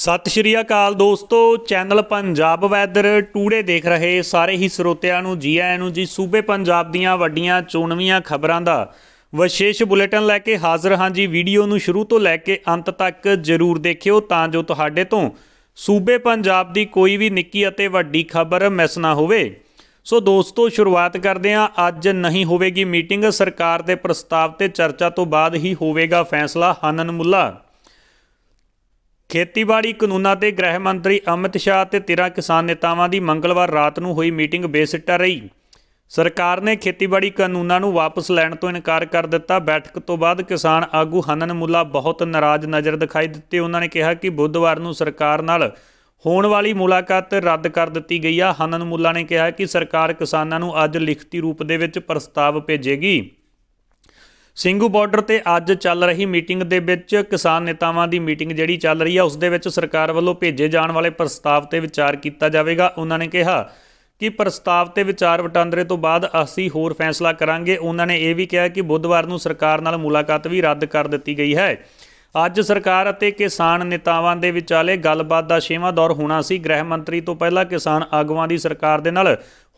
ਸਤਿ ਸ਼੍ਰੀ ਅਕਾਲ ਦੋਸਤੋ channel Punjab weather today ਦੇਖ ਰਹੇ ਸਾਰੇ ਹੀ ਸਰੋਤਿਆਂ ਨੂੰ ਜੀ ਆਇਆਂ ਨੂੰ ਜੀ ਸੂਬੇ ਪੰਜਾਬ ਦੀਆਂ ਵੱਡੀਆਂ ਚੋਣਵੀਆਂ ਖਬਰਾਂ ਦਾ ਵਿਸ਼ੇਸ਼ ਬੁਲੇਟਿਨ ਲੈ ਕੇ ਹਾਜ਼ਰ ਹਾਂ ਜੀ ਵੀਡੀਓ ਨੂੰ ਸ਼ੁਰੂ ਤੋਂ ਲੈ ਕੇ ਅੰਤ ਤੱਕ ਜ਼ਰੂਰ ਦੇਖਿਓ ਤਾਂ ਜੋ ਤੁਹਾਡੇ ਤੋਂ ਸੂਬੇ ਪੰਜਾਬ ਦੀ ਕੋਈ ਵੀ ਨਿੱਕੀ ਅਤੇ ਵੱਡੀ ਖਬਰ ਮਿਸ ਨਾ ਹੋਵੇ ਸੋ ਦੋਸਤੋ ਸ਼ੁਰੂਆਤ ਕਰਦੇ ਹਾਂ ਅੱਜ ਨਹੀਂ ਹੋਵੇਗੀ ਮੀਟਿੰਗ ਸਰਕਾਰ ਦੇ ਪ੍ਰਸਤਾਵ ਤੇ ਚਰਚਾ ਤੋਂ ਬਾਅਦ ਹੀ ਹੋਵੇਗਾ ਫੈਸਲਾ ਹਨਨ ਮੁੱਲਾ ਖੇਤੀਬਾੜੀ ਕਾਨੂੰਨਾਂ ਤੇ ਗ੍ਰਹਿ ਮੰਤਰੀ ਅਮਿਤ ਸ਼ਾਹ ਤੇ 13 ਕਿਸਾਨ ਨੇਤਾਵਾਂ ਦੀ ਮੰਗਲਵਾਰ ਰਾਤ ਨੂੰ ਹੋਈ ਮੀਟਿੰਗ ਬੇਸਿੱਟਾ ਰਹੀ ਸਰਕਾਰ ਨੇ ਖੇਤੀਬਾੜੀ ਕਾਨੂੰਨਾਂ ਨੂੰ ਵਾਪਸ ਲੈਣ ਤੋਂ ਇਨਕਾਰ ਕਰ ਦਿੱਤਾ ਬੈਠਕ ਤੋਂ ਬਾਅਦ ਕਿਸਾਨ ਆਗੂ ਹਨਨ ਮੁੱਲਾ ਬਹੁਤ ਨਾਰਾਜ਼ ਨਜ਼ਰ ਦਿਖਾਈ ਦਿੱਤੇ ਉਹਨਾਂ ਨੇ ਕਿਹਾ ਕਿ ਬੁੱਧਵਾਰ ਨੂੰ ਸਰਕਾਰ ਨਾਲ ਹੋਣ ਵਾਲੀ ਮੁਲਾਕਾਤ ਰੱਦ ਕਰ ਦਿੱਤੀ ਗਈ ਆ ਹਨਨ ਮੁੱਲਾ ਨੇ ਕਿਹਾ ਕਿ ਸਰਕਾਰ ਕਿਸਾਨਾਂ ਨੂੰ ਅੱਜ ਲਿਖਤੀ ਰੂਪ ਦੇ ਵਿੱਚ ਪ੍ਰਸਤਾਵ ਭੇਜੇਗੀ ਸਿੰਘੂ ਬਾਰਡਰ ਤੇ ਅੱਜ ਚੱਲ ਰਹੀ ਮੀਟਿੰਗ ਦੇ ਵਿੱਚ ਕਿਸਾਨ ਨੇਤਾਵਾਂ ਦੀ ਮੀਟਿੰਗ ਜਿਹੜੀ ਚੱਲ ਰਹੀ ਆ ਉਸ ਦੇ ਵਿੱਚ ਸਰਕਾਰ ਵੱਲੋਂ ਭੇਜੇ ਜਾਣ ਵਾਲੇ ਪ੍ਰਸਤਾਵ ਤੇ ਵਿਚਾਰ ਕੀਤਾ ਜਾਵੇਗਾ ਉਹਨਾਂ ਨੇ ਕਿਹਾ ਕਿ ਪ੍ਰਸਤਾਵ ਤੇ ਵਿਚਾਰ ਵਟਾਂਦਰੇ ਤੋਂ ਬਾਅਦ ਅਸੀਂ ਹੋਰ ਫੈਸਲਾ ਕਰਾਂਗੇ ਉਹਨਾਂ ਨੇ ਇਹ ਵੀ ਕਿਹਾ ਕਿ ਬੁੱਧਵਾਰ ਨੂੰ ਸਰਕਾਰ ਨਾਲ ਮੁਲਾਕਾਤ ਵੀ ਰੱਦ ਕਰ ਦਿੱਤੀ ਗਈ ਹੈ ਅੱਜ ਸਰਕਾਰ ਅਤੇ ਕਿਸਾਨ ਨੇਤਾਵਾਂ ਦੇ ਵਿਚਾਲੇ ਗੱਲਬਾਤ ਦਾ ਛੇਵਾਂ ਦੌਰ ਹੋਣਾ ਸੀ ਗ੍ਰਹਿ ਮੰਤਰੀ ਤੋਂ ਪਹਿਲਾਂ ਕਿਸਾਨ ਆਗੂਆਂ ਦੀ ਸਰਕਾਰ ਦੇ ਨਾਲ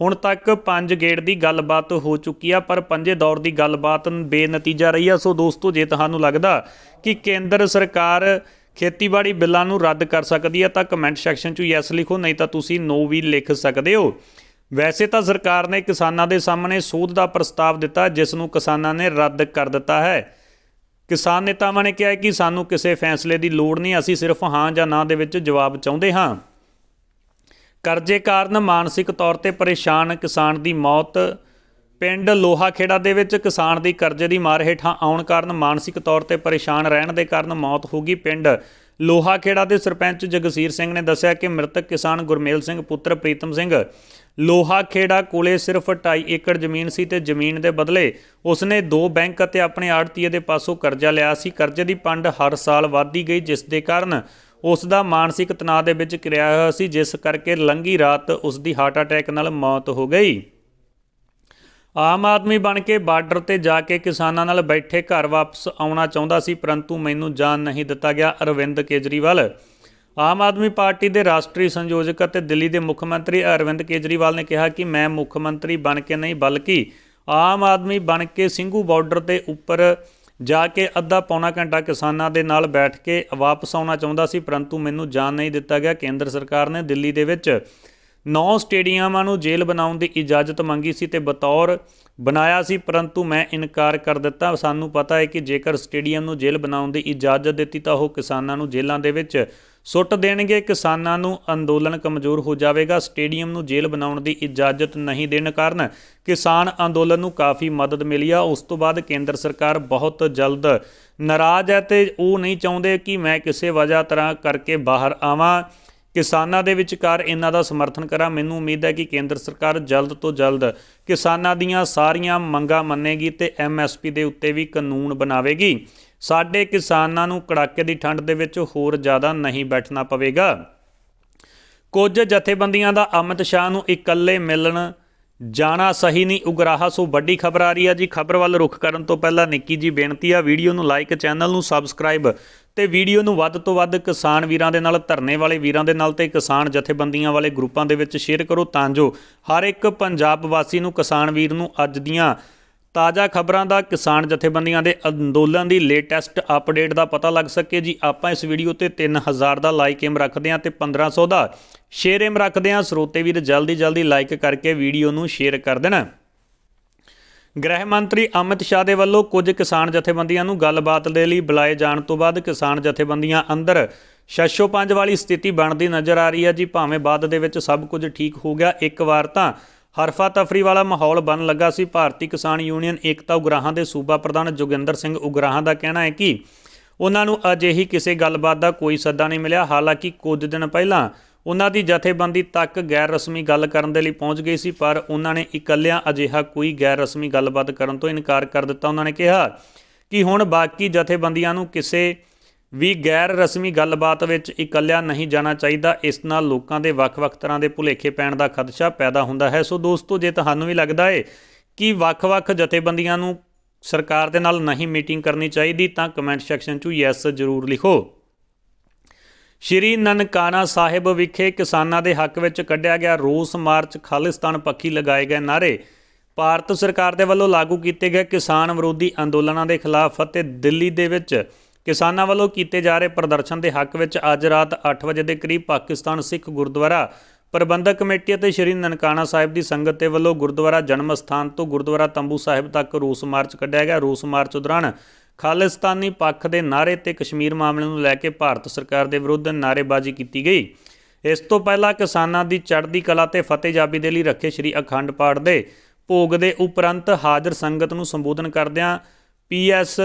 ਹੁਣ ਤੱਕ 5 ਗੇੜ ਦੀ ਗੱਲਬਾਤ ਹੋ ਚੁੱਕੀ ਆ ਪਰ ਪੰਜੇ ਦੌਰ ਦੀ ਗੱਲਬਾਤ ਬੇਨਤੀਜਾ ਰਹੀ ਆ ਸੋ ਦੋਸਤੋ ਜੇ ਤੁਹਾਨੂੰ ਲੱਗਦਾ ਕਿ ਕੇਂਦਰ ਸਰਕਾਰ ਖੇਤੀਬਾੜੀ ਬਿੱਲਾਂ ਨੂੰ ਰੱਦ ਕਰ ਸਕਦੀ ਹੈ ਤਾਂ ਕਮੈਂਟ ਸੈਕਸ਼ਨ 'ਚ ਯੈਸ ਲਿਖੋ ਨਹੀਂ ਤਾਂ ਤੁਸੀਂ ਨੋ ਵੀ ਲਿਖ ਸਕਦੇ ਹੋ ਵੈਸੇ ਤਾਂ ਸਰਕਾਰ ਨੇ ਕਿਸਾਨਾਂ ਦੇ ਸਾਹਮਣੇ ਸੋਧ ਦਾ ਪ੍ਰਸਤਾਵ ਦਿੱਤਾ ਜਿਸ ਨੂੰ ਕਿਸਾਨਾਂ ਨੇ ਰੱਦ ਕਰ ਦਿੱਤਾ ਹੈ ਕਿਸਾਨ ਨੇਤਾਵਾਂ ਨੇ ਕਿਹਾ ਕਿ ਸਾਨੂੰ ਕਿਸੇ ਫੈਸਲੇ ਦੀ ਲੋੜ ਨਹੀਂ ਅਸੀਂ ਸਿਰਫ ਹਾਂ ਜਾਂ ਨਾ ਦੇ ਵਿੱਚ ਜਵਾਬ ਚਾਹੁੰਦੇ ਹਾਂ ਕਰਜ਼ੇ ਕਾਰਨ ਮਾਨਸਿਕ ਤੌਰ ਤੇ ਪਰੇਸ਼ਾਨ ਕਿਸਾਨ ਦੀ ਮੌਤ ਪਿੰਡ ਲੋਹਾਖੇੜਾ ਦੇ ਵਿੱਚ ਕਿਸਾਨ ਦੀ ਕਰਜ਼ੇ ਦੀ ਮਾਰ ਹੇਠਾਂ ਆਉਣ ਕਾਰਨ ਮਾਨਸਿਕ ਤੌਰ ਤੇ ਪਰੇਸ਼ਾਨ ਰਹਿਣ ਦੇ ਕਾਰਨ ਮੌਤ ਹੋ ਗਈ ਪਿੰਡ ਲੋਹਾਖੇੜਾ ਦੇ ਸਰਪੰਚ ਜਗਸੀਰ ਸਿੰਘ ਨੇ ਦੱਸਿਆ ਕਿ ਮ੍ਰਿਤਕ ਕਿਸਾਨ ਗੁਰਮੇਲ ਸਿੰਘ ਪੁੱਤਰ ਪ੍ਰੀਤਮ ਸਿੰਘ ਲੋਹਾ ਖੇੜਾ ਕੋਲੇ ਸਿਰਫ 2.5 ਏਕੜ ਜ਼ਮੀਨ ਸੀ ਤੇ ਜ਼ਮੀਨ ਦੇ ਬਦਲੇ ਉਸਨੇ ਦੋ ਬੈਂਕ ਅਤੇ ਆਪਣੇ ਆੜਤੀਏ ਦੇ ਪਾਸੋਂ ਕਰਜ਼ਾ ਲਿਆ ਸੀ ਕਰਜ਼ੇ ਦੀ ਪੰਡ ਹਰ ਸਾਲ ਵਧਦੀ ਗਈ ਜਿਸ ਦੇ ਕਾਰਨ ਉਸ ਦਾ ਮਾਨਸਿਕ ਤਣਾਅ ਦੇ ਵਿੱਚ ਕਿਰਿਆ ਹੋਇਆ ਸੀ ਜਿਸ ਕਰਕੇ ਲੰਗੀ ਰਾਤ ਉਸ ਦੀ ਹਾਰਟ ਅਟੈਕ ਨਾਲ ਮੌਤ ਹੋ ਗਈ ਆਮ ਆਦਮੀ ਬਣ ਕੇ ਬਾਰਡਰ ਤੇ ਜਾ ਕੇ ਕਿਸਾਨਾਂ ਨਾਲ ਬੈਠੇ ਘਰ ਵਾਪਸ ਆਉਣਾ ਚਾਹੁੰਦਾ ਸੀ ਪਰੰਤੂ ਮੈਨੂੰ ਜਾਣ ਨਹੀਂ ਦਿੱਤਾ ਗਿਆ ਅਰਵਿੰਦ ਕੇਜਰੀਵਾਲ ਆਮ ਆਦਮੀ ਪਾਰਟੀ ਦੇ ਰਾਸ਼ਟਰੀ ਸੰਯੋਜਕ ਅਤੇ ਦਿੱਲੀ ਦੇ ਮੁੱਖ ਮੰਤਰੀ ਅਰਵਿੰਦ ਕੇਜਰੀਵਾਲ ਨੇ ਕਿਹਾ ਕਿ ਮੈਂ ਮੁੱਖ ਮੰਤਰੀ ਬਣ ਕੇ ਨਹੀਂ ਬਲਕਿ ਆਮ ਆਦਮੀ ਬਣ ਕੇ ਸਿੰਘੂ ਬਾਰਡਰ ਤੇ ਉੱਪਰ ਜਾ ਕੇ ਅੱਧਾ ਪੌਣਾ ਘੰਟਾ ਕਿਸਾਨਾਂ ਦੇ ਨਾਲ ਬੈਠ ਕੇ ਵਾਪਸ ਆਉਣਾ ਚਾਹੁੰਦਾ ਸੀ ਪਰੰਤੂ ਮੈਨੂੰ ਜਾਣ ਨਹੀਂ ਦਿੱਤਾ ਗਿਆ ਕੇਂਦਰ ਸਰਕਾਰ ਨੇ ਦਿੱਲੀ ਦੇ ਵਿੱਚ 9 ਸਟੇਡੀਅਮਾਂ ਨੂੰ ਜੇਲ੍ਹ ਬਣਾਉਣ ਦੀ ਇਜਾਜ਼ਤ ਮੰਗੀ ਸੀ ਤੇ ਬਤੌਰ ਬਣਾਇਆ ਸੀ ਪਰੰਤੂ ਮੈਂ ਇਨਕਾਰ ਕਰ ਦਿੱਤਾ ਸਾਨੂੰ ਪਤਾ ਹੈ ਕਿ ਜੇਕਰ ਸਟੇਡੀਅਮ ਨੂੰ ਜੇਲ੍ਹ ਬਣਾਉਣ ਦੀ ਇਜਾਜ਼ਤ ਦਿੱਤੀ ਤਾਂ ਉਹ ਕਿਸਾਨਾਂ ਨੂੰ ਜੇਲ੍ਹਾਂ ਦੇ ਵਿੱਚ ਸੁੱਟ ਦੇਣਗੇ ਕਿਸਾਨਾਂ ਨੂੰ ਅੰਦੋਲਨ ਕਮਜ਼ੋਰ ਹੋ ਜਾਵੇਗਾ ਸਟੇਡੀਅਮ ਨੂੰ ਜੇਲ੍ਹ ਬਣਾਉਣ ਦੀ ਇਜਾਜ਼ਤ ਨਹੀਂ ਦੇਣ ਕਾਰਨ ਕਿਸਾਨ ਅੰਦੋਲਨ ਨੂੰ ਕਾਫੀ ਮਦਦ ਮਿਲੀ ਆ ਉਸ ਤੋਂ ਬਾਅਦ ਕੇਂਦਰ ਸਰਕਾਰ ਬਹੁਤ ਜਲਦ ਨਾਰਾਜ਼ ਹੈ ਤੇ ਉਹ ਨਹੀਂ ਚਾਹੁੰਦੇ ਕਿ ਮੈਂ ਕਿਸੇ ਵਜ੍ਹਾ ਤਰ੍ਹਾਂ ਕਰਕੇ ਬਾਹਰ ਆਵਾਂ ਕਿਸਾਨਾਂ ਦੇ ਵਿਚਕਾਰ ਇਹਨਾਂ ਦਾ ਸਮਰਥਨ ਕਰਾਂ ਮੈਨੂੰ ਉਮੀਦ ਹੈ ਕਿ ਕੇਂਦਰ ਸਰਕਾਰ ਜਲਦ ਤੋਂ ਜਲਦ ਕਿਸਾਨਾਂ ਦੀਆਂ ਸਾਰੀਆਂ ਮੰਗਾਂ ਮੰਨੇਗੀ ਤੇ ਐਮਐਸਪੀ ਦੇ ਉੱਤੇ ਵੀ ਕਾਨੂੰਨ ਬਣਾਵੇਗੀ ਸਾਡੇ ਕਿਸਾਨਾਂ ਨੂੰ ਕੜਾਕੇ ਦੀ ਠੰਡ ਦੇ ਵਿੱਚ ਹੋਰ ਜ਼ਿਆਦਾ ਨਹੀਂ ਬੈਠਣਾ ਪਵੇਗਾ ਕੁਝ ਜਥੇਬੰਦੀਆਂ ਦਾ ਅਮਿਤ ਸ਼ਾਹ ਨੂੰ ਇਕੱਲੇ ਮਿਲਣ ਜਾਣਾ ਸਹੀ ਨਹੀਂ ਉਗਰਾਹਾ ਸੋ ਵੱਡੀ ਖਬਰ ਆ ਰਹੀ ਹੈ ਜੀ ਖਬਰ ਵੱਲ ਰੁਖ ਕਰਨ ਤੋਂ ਪਹਿਲਾਂ ਨਿੱਕੀ ਜੀ ਬੇਨਤੀ ਆ ਵੀਡੀਓ ਨੂੰ ਲਾਈਕ ਚੈਨਲ ਨੂੰ ਸਬਸਕ੍ਰਾਈਬ ਤੇ ਵੀਡੀਓ ਨੂੰ ਵੱਧ ਤੋਂ ਵੱਧ ਕਿਸਾਨ ਵੀਰਾਂ ਦੇ ਨਾਲ ਧਰਨੇ ਵਾਲੇ ਵੀਰਾਂ ਦੇ ਨਾਲ ਤੇ ਕਿਸਾਨ ਜਥੇਬੰਦੀਆਂ ਵਾਲੇ ਗਰੁੱਪਾਂ ਦੇ ਵਿੱਚ ਸ਼ੇਅਰ ਕਰੋ ਤਾਂ ਜੋ ਹਰ ਇੱਕ ਪੰਜਾਬ ਵਾਸੀ ਨੂੰ ਕਿਸਾਨ ਵੀਰ ਨੂੰ ਅੱਜ ਦੀਆਂ ਤਾਜ਼ਾ ਖਬਰਾਂ ਦਾ ਕਿਸਾਨ ਜਥੇਬੰਦੀਆਂ ਦੇ ਅੰਦੋਲਨ ਦੀ ਲੇਟੈਸਟ ਅਪਡੇਟ ਦਾ ਪਤਾ ਲੱਗ ਸਕੇ ਜੀ ਆਪਾਂ ਇਸ ਵੀਡੀਓ ਤੇ 3000 ਦਾ ਲਾਈਕ ਏਮ ਰੱਖਦੇ ਹਾਂ ਤੇ 1500 ਦਾ ਸ਼ੇਅਰ ਏਮ ਰੱਖਦੇ ਹਾਂ ਸਰੋਤੇ ਵੀਰ ਜਲਦੀ ਜਲਦੀ ਲਾਈਕ ਕਰਕੇ ਵੀਡੀਓ ਨੂੰ ਸ਼ੇਅਰ ਕਰ ਦੇਣਾ ਗ੍ਰਹਿ ਮੰਤਰੀ ਅਮਿਤ ਸ਼ਾਹ ਦੇ ਵੱਲੋਂ ਕੁਝ ਕਿਸਾਨ ਜਥੇਬੰਦੀਆਂ ਨੂੰ ਗੱਲਬਾਤ ਦੇ ਲਈ ਬੁਲਾਏ ਜਾਣ ਤੋਂ ਬਾਅਦ ਕਿਸਾਨ ਜਥੇਬੰਦੀਆਂ ਅੰਦਰ ਪੰਜ ਵਾਲੀ ਸਥਿਤੀ ਬਣਦੀ ਨਜ਼ਰ ਆ ਰਹੀ ਹੈ ਜੀ ਭਾਵੇਂ ਬਾਅਦ ਦੇ ਵਿੱਚ ਸਭ ਕੁਝ ਠੀਕ ਹੋ ਗਿਆ ਇੱਕ ਵਾਰ ਤਾਂ ਹਰਫਾ ਤਫਰੀ ਵਾਲਾ ਮਾਹੌਲ ਬਣ ਲੱਗਾ ਸੀ ਭਾਰਤੀ ਕਿਸਾਨ ਯੂਨੀਅਨ ਏਕਤਾ ਉਗਰਾਹਾਂ ਦੇ ਸੂਬਾ ਪ੍ਰਧਾਨ ਜੋਗਿੰਦਰ ਸਿੰਘ ਉਗਰਾਹਾਂ ਦਾ ਕਹਿਣਾ ਹੈ ਕਿ ਉਹਨਾਂ ਨੂੰ ਅਜੇ ਹੀ ਕਿਸੇ ਗੱਲਬਾਤ ਦਾ ਕੋਈ ਸੱਦਾ ਨਹੀਂ ਮਿਲਿਆ ਹਾਲਾਂਕਿ ਕੁਝ ਦਿਨ ਪਹਿਲਾਂ ਉਹਨਾਂ ਦੀ ਜਥੇਬੰਦੀ ਤੱਕ ਗੈਰ ਰਸਮੀ ਗੱਲ ਕਰਨ ਦੇ ਲਈ ਪਹੁੰਚ ਗਈ ਸੀ ਪਰ ਉਹਨਾਂ ਨੇ ਇਕੱਲਿਆਂ ਅਜਿਹਾ ਕੋਈ ਗੈਰ ਰਸਮੀ ਗੱਲਬਾਤ ਕਰਨ ਤੋਂ ਇਨਕਾਰ ਕਰ ਦਿੱਤਾ ਉਹਨਾਂ ਨੇ ਕਿਹਾ ਕਿ ਹੁਣ ਬਾਕੀ ਜਥੇਬੰਦੀਆਂ ਨੂੰ ਕਿਸੇ ਵੀ ਗੈਰ ਰਸਮੀ ਗੱਲਬਾਤ ਵਿੱਚ ਇਕੱਲਿਆਂ ਨਹੀਂ ਜਾਣਾ ਚਾਹੀਦਾ ਇਸ ਨਾਲ ਲੋਕਾਂ ਦੇ ਵੱਖ-ਵੱਖ ਤਰ੍ਹਾਂ ਦੇ ਭੁਲੇਖੇ ਪੈਣ ਦਾ ਖਦਸ਼ਾ ਪੈਦਾ ਹੁੰਦਾ ਹੈ ਸੋ ਦੋਸਤੋ ਜੇ ਤੁਹਾਨੂੰ ਵੀ ਲੱਗਦਾ ਹੈ ਕਿ ਵੱਖ-ਵੱਖ ਜਥੇਬੰਦੀਆਂ ਨੂੰ ਸਰਕਾਰ ਦੇ ਨਾਲ ਨਹੀਂ ਮੀਟਿੰਗ ਕਰਨੀ ਚਾਹੀਦੀ ਤਾਂ ਕਮੈਂਟ ਸੈਕਸ਼ਨ 'ਚ ਯੈਸ ਜ਼ਰੂਰ ਲਿਖੋ ਸ਼੍ਰੀ ਨਨਕਾਣਾ ਸਾਹਿਬ ਵਿਖੇ ਕਿਸਾਨਾਂ ਦੇ ਹੱਕ ਵਿੱਚ ਕੱਢਿਆ ਗਿਆ ਰੋਸ ਮਾਰਚ ਖਾਲਿਸਤਾਨ ਪੱਖੀ ਲਗਾਏ ਗਏ ਨਾਰੇ ਭਾਰਤ ਸਰਕਾਰ ਦੇ ਵੱਲੋਂ ਲਾਗੂ ਕੀਤੇ ਗਏ ਕਿਸਾਨ ਵਿਰੋਧੀ ਅੰਦੋਲਨਾਂ ਦੇ ਖਿਲਾਫ ਅਤੇ ਦਿੱਲੀ ਦੇ ਵਿੱਚ ਕਿਸਾਨਾਂ ਵੱਲੋਂ ਕੀਤੇ ਜਾ ਰਹੇ ਪ੍ਰਦਰਸ਼ਨ ਦੇ ਹੱਕ ਵਿੱਚ ਅੱਜ ਰਾਤ 8 ਵਜੇ ਦੇ ਕਰੀਬ ਪਾਕਿਸਤਾਨ ਸਿੱਖ ਗੁਰਦੁਆਰਾ ਪ੍ਰਬੰਧਕ ਕਮੇਟੀ ਅਤੇ ਸ਼੍ਰੀ ਨਨਕਾਣਾ ਸਾਹਿਬ ਦੀ ਸੰਗਤ ਦੇ ਵੱਲੋਂ ਗੁਰਦੁਆਰਾ ਜਨਮ ਸਥਾਨ ਤੋਂ ਗੁਰਦੁਆਰਾ ਤੰਬੂ ਸਾਹਿਬ ਤੱਕ ਰੋਸ ਮਾਰਚ ਕੱਢਿਆ ਗਿਆ ਰੋਸ ਮਾਰਚ ਦੌਰਾਨ ਖਾਲਿਸਤਾਨੀ ਪੱਖ ਦੇ ਨਾਰੇ ਤੇ ਕਸ਼ਮੀਰ ਮਾਮਲੇ ਨੂੰ ਲੈ ਕੇ ਭਾਰਤ ਸਰਕਾਰ ਦੇ ਵਿਰੁੱਧ ਨਾਰੇਬਾਜ਼ੀ ਕੀਤੀ ਗਈ ਇਸ ਤੋਂ ਪਹਿਲਾਂ ਕਿਸਾਨਾਂ ਦੀ ਚੜ੍ਹਦੀ ਕਲਾ ਤੇ ਫਤਿਹ ਦੇ ਲਈ ਰੱਖੇ ਸ੍ਰੀ ਅਖੰਡ ਪਾਠ ਦੇ ਭੋਗ ਦੇ ਉਪਰੰਤ ਹਾਜ਼ਰ ਸੰਗਤ ਨੂੰ ਸੰਬੋਧਨ ਕਰਦਿਆਂ ਪੀਐਸ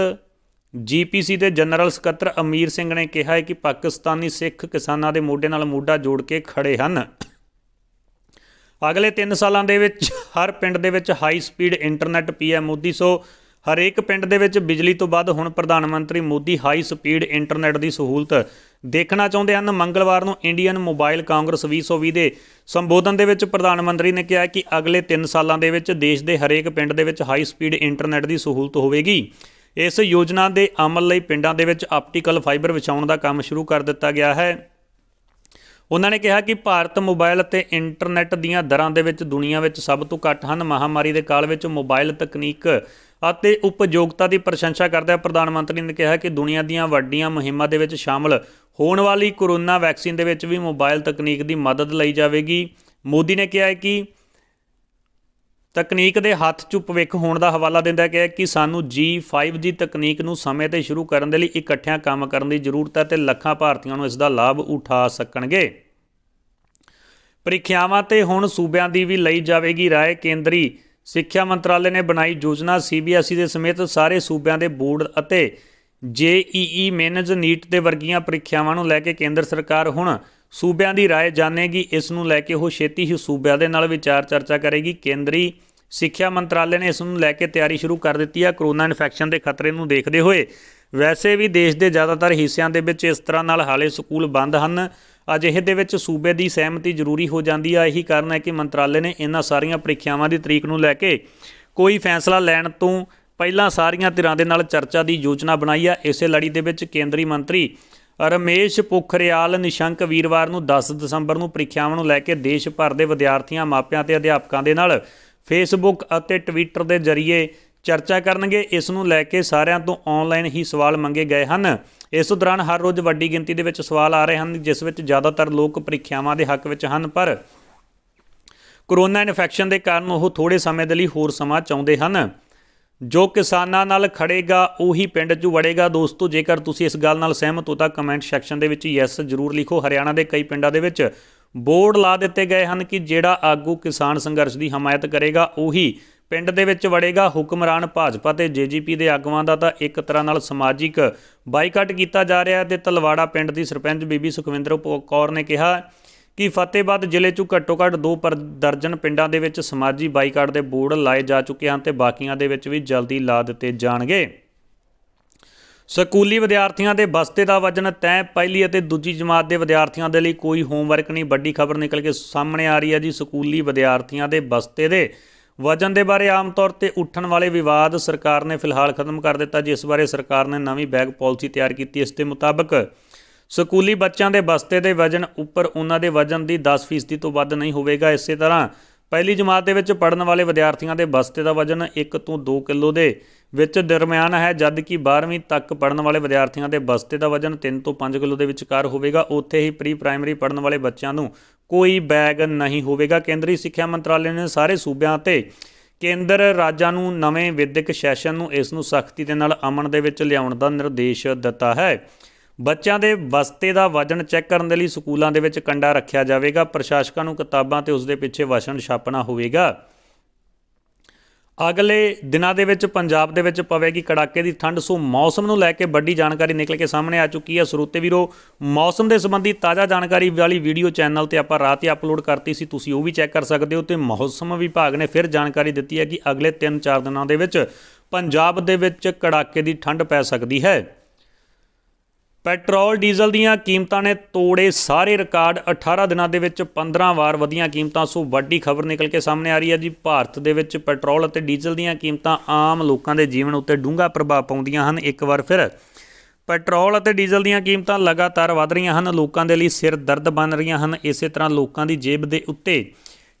ਜੀਪੀਸੀ ਦੇ ਜਨਰਲ ਸਕੱਤਰ ਅਮੀਰ ਸਿੰਘ ਨੇ ਕਿਹਾ ਹੈ ਕਿ ਪਾਕਿਸਤਾਨੀ ਸਿੱਖ ਕਿਸਾਨਾਂ ਦੇ ਮੋਢੇ ਨਾਲ ਮੋਢਾ ਜੋੜ ਕੇ ਖੜੇ ਹਨ ਅਗਲੇ 3 ਸਾਲਾਂ ਦੇ ਵਿੱਚ ਹਰ ਪਿੰਡ ਦੇ ਵਿੱਚ high speed internet PM Modi so ਹਰੇਕ ਪਿੰਡ ਦੇ ਵਿੱਚ ਬਿਜਲੀ ਤੋਂ ਬਾਅਦ ਹੁਣ ਪ੍ਰਧਾਨ ਮੰਤਰੀ ਮੋਦੀ ਹਾਈ ਸਪੀਡ ਇੰਟਰਨੈਟ ਦੀ ਸਹੂਲਤ ਦੇਖਣਾ ਚਾਹੁੰਦੇ ਹਨ ਮੰਗਲਵਾਰ ਨੂੰ ਇੰਡੀਅਨ ਮੋਬਾਈਲ ਕਾਂਗਰਸ 2020 ਦੇ ਸੰਬੋਧਨ ਦੇ ਵਿੱਚ ਪ੍ਰਧਾਨ ਮੰਤਰੀ ਨੇ ਕਿਹਾ ਕਿ ਅਗਲੇ 3 ਸਾਲਾਂ ਦੇ ਵਿੱਚ ਦੇਸ਼ ਦੇ ਹਰੇਕ ਪਿੰਡ ਦੇ ਵਿੱਚ ਹਾਈ ਸਪੀਡ ਇੰਟਰਨੈਟ ਦੀ ਸਹੂਲਤ ਹੋਵੇਗੀ ਇਸ ਯੋਜਨਾ ਦੇ ਅਮਲ ਲਈ ਪਿੰਡਾਂ ਦੇ ਵਿੱਚ ਆਪਟੀਕਲ ਫਾਈਬਰ ਵਿਛਾਉਣ ਦਾ ਕੰਮ ਸ਼ੁਰੂ ਕਰ ਦਿੱਤਾ ਗਿਆ ਹੈ ਉਹਨਾਂ ਨੇ ਕਿਹਾ ਕਿ ਭਾਰਤ ਮੋਬਾਈਲ ਅਤੇ ਇੰਟਰਨੈਟ ਦੀਆਂ ਦਰਾਂ ਦੇ ਵਿੱਚ ਦੁਨੀਆ ਵਿੱਚ ਸਭ ਤੋਂ ਘੱਟ ਹਨ ਮਹਾਮਾਰੀ ਦੇ ਕਾਲ ਵਿੱਚ ਮੋਬਾਈਲ ਤਕਨੀਕ ਅਤੇ ਉਪਯੋਗਤਾ ਦੀ ਪ੍ਰਸ਼ੰਸਾ ਕਰਦਿਆਂ ਪ੍ਰਧਾਨ ਮੰਤਰੀ ਨੇ ਕਿਹਾ ਕਿ ਦੁਨੀਆ ਦੀਆਂ ਵੱਡੀਆਂ ਮੁਹਿੰਮਾਂ ਦੇ ਵਿੱਚ ਸ਼ਾਮਲ ਹੋਣ ਵਾਲੀ ਕੋਰੋਨਾ ਵੈਕਸੀਨ ਦੇ ਵਿੱਚ ਵੀ ਮੋਬਾਈਲ ਤਕਨੀਕ ਦੀ ਮਦਦ ਲਈ ਜਾਵੇਗੀ ਮੋਦੀ ਨੇ ਕਿਹਾ ਕਿ ਤਕਨੀਕ ਦੇ ਹੱਥ 'ਚ ਭਵਿੱਖ ਹੋਣ ਦਾ ਹਵਾਲਾ ਦਿੰਦਾ ਹੈ ਕਿ ਸਾਨੂੰ G5G ਤਕਨੀਕ ਨੂੰ ਸਮੇਂ ਤੇ ਸ਼ੁਰੂ ਕਰਨ ਦੇ ਲਈ ਇਕੱਠਿਆਂ ਕੰਮ ਕਰਨ ਦੀ ਜ਼ਰੂਰਤ ਹੈ ਤੇ ਲੱਖਾਂ ਭਾਰਤੀਆਂ ਨੂੰ ਇਸ ਦਾ ਲਾਭ ਉਠਾ ਸਕਣਗੇ ਪ੍ਰੀਖਿਆਵਾਂ ਤੇ ਹੁਣ ਸੂਬਿਆਂ ਦੀ ਵੀ ਲਈ ਜਾਵੇਗੀ رائے ਕੇਂਦਰੀ ਸਿੱਖਿਆ ਮੰਤਰਾਲੇ ਨੇ ਬਣਾਈ ਯੋਜਨਾ ਸੀਬੀਐਸਈ ਦੇ ਸਮੇਤ ਸਾਰੇ ਸੂਬਿਆਂ ਦੇ ਬੋਰਡ ਅਤੇ ਜੀਈਈ ਮੈਨੇਜ ਨੀਟ ਦੇ ਵਰਗੀਆਂ ਪ੍ਰੀਖਿਆਵਾਂ ਨੂੰ ਲੈ ਕੇ ਕੇਂਦਰ ਸਰਕਾਰ ਹੁਣ ਸੂਬਿਆਂ ਦੀ رائے ਜਾਣੇਗੀ ਇਸ ਨੂੰ ਲੈ ਕੇ ਉਹ ਛੇਤੀ ਹੀ ਸੂਬਿਆਂ ਦੇ ਨਾਲ ਵਿਚਾਰ ਚਰਚਾ ਕਰੇਗੀ ਕੇਂਦਰੀ ਸਿੱਖਿਆ ਮੰਤਰਾਲੇ ਨੇ ਇਸ ਨੂੰ ਲੈ ਕੇ ਤਿਆਰੀ ਸ਼ੁਰੂ ਕਰ ਦਿੱਤੀ ਹੈ ਕਰੋਨਾ ਇਨਫੈਕਸ਼ਨ ਦੇ ਖਤਰੇ ਨੂੰ ਦੇਖਦੇ ਹੋਏ ਵੈਸੇ ਵੀ ਦੇਸ਼ ਦੇ ਜ਼ਿਆਦਾਤਰ ਹਿੱਸਿਆਂ ਦੇ ਵਿੱਚ ਇਸ ਤਰ੍ਹਾਂ ਨਾਲ ਹਾਲੇ ਸਕੂਲ ਬੰਦ ਹਨ ਅਜਿਹੇ ਦੇ ਵਿੱਚ ਸੂਬੇ ਦੀ ਸਹਿਮਤੀ ਜ਼ਰੂਰੀ ਹੋ ਜਾਂਦੀ ਆ ਇਹੀ ਕਾਰਨ ਹੈ ਕਿ ਮੰਤਰਾਲੇ ਨੇ ਇਹਨਾਂ ਸਾਰੀਆਂ ਪ੍ਰੀਖਿਆਵਾਂ ਦੀ ਤਰੀਕ ਨੂੰ ਲੈ ਕੇ ਕੋਈ ਫੈਸਲਾ ਲੈਣ ਤੋਂ ਪਹਿਲਾਂ ਸਾਰੀਆਂ ਧਿਰਾਂ ਦੇ ਨਾਲ ਚਰਚਾ ਦੀ ਯੋਜਨਾ ਬਣਾਈ ਆ ਇਸੇ ਲੜੀ ਦੇ ਵਿੱਚ ਕੇਂਦਰੀ ਮੰਤਰੀ ਰਮੇਸ਼ ਪੁਖਰੀਆਲ ਨਿਸ਼ੰਕ ਵੀਰਵਾਰ ਨੂੰ 10 ਦਸੰਬਰ ਨੂੰ ਪ੍ਰੀਖਿਆਵਾਂ ਨੂੰ ਲੈ ਕੇ ਦੇਸ਼ ਭਰ ਦੇ ਵਿਦਿਆਰਥੀਆਂ ਮਾਪਿਆਂ ਤੇ ਅਧਿਆਪਕਾਂ ਦੇ ਨਾਲ ਫੇਸਬੁੱਕ ਅਤੇ ਟਵਿੱਟਰ ਦੇ ਜ਼ਰੀਏ ਚਰਚਾ ਕਰਨਗੇ ਇਸ ਨੂੰ ਲੈ ਕੇ ਸਾਰਿਆਂ ਤੋਂ ਆਨਲਾਈਨ ਹੀ ਸਵਾਲ ਮੰਗੇ ਗਏ ਹਨ ਇਸ ਦੌਰਾਨ ਹਰ ਰੋਜ਼ ਵੱਡੀ ਗਿਣਤੀ ਦੇ ਵਿੱਚ ਸਵਾਲ ਆ ਰਹੇ ਹਨ ਜਿਸ ਵਿੱਚ ਜ਼ਿਆਦਾਤਰ ਲੋਕ ਪ੍ਰੀਖਿਆਵਾਂ ਦੇ ਹੱਕ ਵਿੱਚ ਹਨ ਪਰ ਕੋਰੋਨਾ ਇਨਫੈਕਸ਼ਨ ਦੇ ਕਾਰਨ ਉਹ ਥੋੜੇ ਸਮੇਂ ਦੇ ਲਈ ਹੋਰ ਸਮਾਂ ਚਾਹੁੰਦੇ ਹਨ ਜੋ ਕਿਸਾਨਾਂ ਨਾਲ ਖੜੇਗਾ ਉਹੀ ਪਿੰਡ 'ਚ ਵੜੇਗਾ ਦੋਸਤੋ ਜੇਕਰ ਤੁਸੀਂ ਇਸ ਗੱਲ ਨਾਲ ਸਹਿਮਤ ਹੋ ਤਾਂ ਕਮੈਂਟ ਸੈਕਸ਼ਨ ਦੇ ਵਿੱਚ ਯੈਸ ਜ਼ਰੂਰ ਲਿਖੋ ਹਰਿਆਣਾ ਦੇ ਕਈ ਪਿੰਡਾਂ ਦੇ ਵਿੱਚ ਬੋਰਡ ਲਾ ਦਿੱਤੇ ਗਏ ਹਨ ਕਿ ਜਿਹੜਾ ਆਗੂ ਕਿਸਾਨ ਸੰਘਰਸ਼ ਦੀ ਹਮਾਇਤ ਕਰੇਗਾ ਉਹੀ ਪਿੰਡ ਦੇ ਵਿੱਚ ਵੜੇਗਾ ਹੁਕਮਰਾਨ ਭਾਜਪਾ ਤੇ ਜੀਜੀਪੀ ਦੇ ਆਗੂਆਂ ਦਾ ਤਾਂ ਇੱਕ ਤਰ੍ਹਾਂ ਨਾਲ ਸਮਾਜਿਕ ਬਾਈਕਾਟ ਕੀਤਾ ਜਾ ਰਿਹਾ ਤੇ ਤਲਵਾੜਾ ਪਿੰਡ ਦੀ ਸਰਪੰਚ ਬੀਬੀ ਸੁਖਵਿੰਦਰ ਕੌਰ ਨੇ ਕਿਹਾ ਕਿ ਫਤਿਹਬਾਦ ਜ਼ਿਲ੍ਹੇ 'ਚ ਘੱਟੋ-ਘੱਟ 2 ਪਰ ਦਰਜਨ ਪਿੰਡਾਂ ਦੇ ਵਿੱਚ ਸਮਾਜੀ ਬਾਈਕਾਟ ਦੇ ਬੋਰਡ ਲਾਏ ਜਾ ਚੁੱਕੇ ਹਨ ਤੇ ਬਾਕੀਆਂ ਦੇ ਵਿੱਚ ਵੀ ਜਲਦੀ ਲਾ ਦਿੱਤੇ ਜਾਣਗੇ ਸਕੂਲੀ ਵਿਦਿਆਰਥੀਆਂ ਦੇ ਬਸਤੇ ਦਾ ਵਜਨ ਤੈ ਪਹਿਲੀ ਅਤੇ ਦੂਜੀ ਜਮਾਤ ਦੇ ਵਿਦਿਆਰਥੀਆਂ ਦੇ ਲਈ ਕੋਈ ਹੋਮਵਰਕ ਨਹੀਂ ਵੱਡੀ ਖਬਰ ਨਿਕਲ ਕੇ ਸਾਹਮਣੇ ਆ ਰਹੀ ਹੈ ਜੀ ਸਕੂਲੀ ਵਿਦਿਆਰਥੀਆਂ ਦੇ ਬਸਤੇ ਦੇ ਵਜਨ ਦੇ ਬਾਰੇ ਆਮ ਤੌਰ ਤੇ ਉੱਠਣ ਵਾਲੇ ਵਿਵਾਦ ਸਰਕਾਰ ਨੇ ਫਿਲਹਾਲ ਖਤਮ ਕਰ ਦਿੱਤਾ ਜਿਸ ਬਾਰੇ ਸਰਕਾਰ ਨੇ ਨਵੀਂ ਬੈਗ ਪਾਲਿਸੀ ਤਿਆਰ ਕੀਤੀ ਇਸ ਦੇ ਮੁਤਾਬਕ ਸਕੂਲੀ ਬੱਚਿਆਂ ਦੇ ਬਸਤੇ ਦੇ ਵਜਨ ਉੱਪਰ ਉਹਨਾਂ ਦੇ ਵਜਨ ਦੀ 10% ਤੋਂ ਵੱਧ ਨਹੀਂ ਹੋਵੇਗਾ ਇਸੇ ਤਰ੍ਹਾਂ ਪਹਿਲੀ ਜਮਾਤ ਦੇ ਵਿੱਚ ਪੜਨ ਵਾਲੇ ਵਿਦਿਆਰਥੀਆਂ ਦੇ ਬਸਤੇ ਦਾ ਵਜ਼ਨ 1 ਤੋਂ 2 ਕਿਲੋ ਦੇ ਵਿੱਚ ਦਰਮਿਆਨ ਹੈ ਜਦ ਕਿ 12ਵੀਂ ਤੱਕ ਪੜਨ ਵਾਲੇ ਵਿਦਿਆਰਥੀਆਂ ਦੇ ਬਸਤੇ ਦਾ ਵਜ਼ਨ 3 ਤੋਂ 5 ਕਿਲੋ ਦੇ ਵਿਚਕਾਰ ਹੋਵੇਗਾ ਉੱਥੇ ਹੀ ਪ੍ਰੀ ਪ੍ਰਾਇਮਰੀ ਪੜਨ ਵਾਲੇ ਬੱਚਿਆਂ ਨੂੰ ਕੋਈ ਬੈਗ ਨਹੀਂ ਹੋਵੇਗਾ ਕੇਂਦਰੀ ਸਿੱਖਿਆ ਮੰਤਰਾਲੇ ਨੇ ਸਾਰੇ ਸੂਬਿਆਂ ਤੇ ਕੇਂਦਰ ਰਾਜਾਂ ਨੂੰ ਨਵੇਂ ਵਿਦਿਅਕ ਸੈਸ਼ਨ ਨੂੰ ਇਸ ਨੂੰ ਸਖਤੀ ਦੇ ਨਾਲ ਅਮਨ ਦੇ ਵਿੱਚ ਲਿਆਉਣ ਦਾ ਨਿਰਦੇਸ਼ ਦਿੱਤਾ ਹੈ ਬੱਚਿਆਂ ਦੇ ਵਸਤੇ ਦਾ ਵਜਨ ਚੈੱਕ ਕਰਨ ਦੇ ਲਈ ਸਕੂਲਾਂ ਦੇ ਵਿੱਚ ਕੰਡਾ ਰੱਖਿਆ ਜਾਵੇਗਾ ਪ੍ਰਸ਼ਾਸਕਾਂ ਨੂੰ ਕਿਤਾਬਾਂ ਤੇ ਉਸ ਦੇ ਪਿੱਛੇ ਵਸਣ ਛਾਪਣਾ ਹੋਵੇਗਾ ਅਗਲੇ ਦਿਨਾਂ ਦੇ ਵਿੱਚ ਪੰਜਾਬ ਦੇ ਵਿੱਚ ਪਵੇਗੀ ਕੜਾਕੇ ਦੀ ਠੰਡ ਸੋ ਮੌਸਮ ਨੂੰ ਲੈ ਕੇ ਵੱਡੀ ਜਾਣਕਾਰੀ ਨਿਕਲ ਕੇ ਸਾਹਮਣੇ ਆ ਚੁੱਕੀ ਹੈ ਸਰੋਤੇ ਵੀਰੋ ਮੌਸਮ ਦੇ ਸੰਬੰਧੀ ਤਾਜ਼ਾ ਜਾਣਕਾਰੀ ਵਾਲੀ ਵੀਡੀਓ ਚੈਨਲ ਤੇ ਆਪਾਂ ਰਾਤ ਹੀ ਅਪਲੋਡ ਕਰਤੀ ਸੀ ਤੁਸੀਂ ਉਹ ਵੀ ਚੈੱਕ ਕਰ ਸਕਦੇ ਹੋ ਤੇ ਮੌਸਮ ਵਿਭਾਗ ਨੇ ਫਿਰ ਜਾਣਕਾਰੀ ਦਿੱਤੀ ਹੈ ਕਿ ਅਗਲੇ 3-4 ਦਿਨਾਂ ਦੇ ਵਿੱਚ ਪੰਜਾਬ ਦੇ ਵਿੱਚ ਕੜਾਕੇ ਦੀ ਠੰਡ ਪੈ ਸਕਦੀ ਹੈ ਪੈਟਰੋਲ ਡੀਜ਼ਲ ਦੀਆਂ ਕੀਮਤਾਂ ਨੇ ਤੋੜੇ ਸਾਰੇ ਰਿਕਾਰਡ 18 ਦਿਨਾਂ ਦੇ ਵਿੱਚ 15 ਵਾਰ ਵਧੀਆਂ ਕੀਮਤਾਂ ਸੋ ਵੱਡੀ ਖਬਰ ਨਿਕਲ ਕੇ ਸਾਹਮਣੇ ਆ ਰਹੀ ਹੈ ਜੀ ਭਾਰਤ ਦੇ ਵਿੱਚ ਪੈਟਰੋਲ ਅਤੇ ਡੀਜ਼ਲ ਦੀਆਂ ਕੀਮਤਾਂ ਆਮ ਲੋਕਾਂ ਦੇ ਜੀਵਨ ਉੱਤੇ ਡੂੰਘਾ ਪ੍ਰਭਾਵ ਪਾਉਂਦੀਆਂ ਹਨ ਇੱਕ ਵਾਰ ਫਿਰ ਪੈਟਰੋਲ ਅਤੇ ਡੀਜ਼ਲ ਦੀਆਂ ਕੀਮਤਾਂ ਲਗਾਤਾਰ ਵਧ ਰਹੀਆਂ ਹਨ ਲੋਕਾਂ ਦੇ ਲਈ ਸਿਰ ਦਰਦ ਬਣ ਰਹੀਆਂ ਹਨ ਇਸੇ ਤਰ੍ਹਾਂ ਲੋਕਾਂ ਦੀ ਜੇਬ ਦੇ ਉੱਤੇ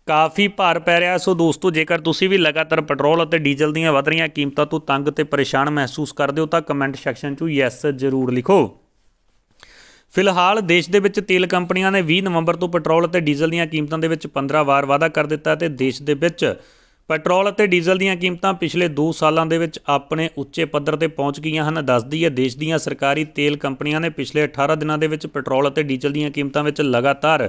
ਕਾਫੀ ਭਾਰ ਪੈ ਰਿਹਾ ਸੋ ਦੋਸਤੋ ਜੇਕਰ ਤੁਸੀਂ ਵੀ ਲਗਾਤਾਰ ਪੈਟਰੋਲ ਅਤੇ ਡੀਜ਼ਲ ਦੀਆਂ ਵਧ ਰਹੀਆਂ ਕੀਮਤਾਂ ਤੋਂ ਤੰਗ ਤੇ ਪਰੇਸ਼ਾਨ ਮਹਿਸੂਸ ਕਰਦੇ ਹੋ ਤਾਂ ਕਮੈਂਟ ਸੈਕਸ਼ਨ 'ਚ ਯੈਸ ਜ਼ਰੂਰ ਲਿਖੋ ਫਿਲਹਾਲ ਦੇਸ਼ ਦੇ ਵਿੱਚ ਤੇਲ ਕੰਪਨੀਆਂ ਨੇ 20 ਨਵੰਬਰ ਤੋਂ ਪੈਟਰੋਲ ਅਤੇ ਡੀਜ਼ਲ ਦੀਆਂ ਕੀਮਤਾਂ ਦੇ ਵਿੱਚ 15 ਵਾਰ ਵਾਧਾ ਕਰ ਦਿੱਤਾ ਤੇ ਦੇਸ਼ ਦੇ ਵਿੱਚ ਪੈਟਰੋਲ ਅਤੇ ਡੀਜ਼ਲ ਦੀਆਂ ਕੀਮਤਾਂ ਪਿਛਲੇ 2 ਸਾਲਾਂ ਦੇ ਵਿੱਚ ਆਪਣੇ ਉੱਚੇ ਪੱਧਰ ਤੇ ਪਹੁੰਚ ਗਈਆਂ ਹਨ ਦੱਸਦੀ ਹੈ ਦੇਸ਼ ਦੀਆਂ ਸਰਕਾਰੀ ਤੇਲ ਕੰਪਨੀਆਂ ਨੇ ਪਿਛਲੇ 18 ਦਿਨਾਂ ਦੇ ਵਿੱਚ ਪੈਟਰੋਲ ਅਤੇ ਡੀਜ਼ਲ ਦੀਆਂ ਕੀਮਤਾਂ ਵਿੱਚ ਲਗਾਤਾਰ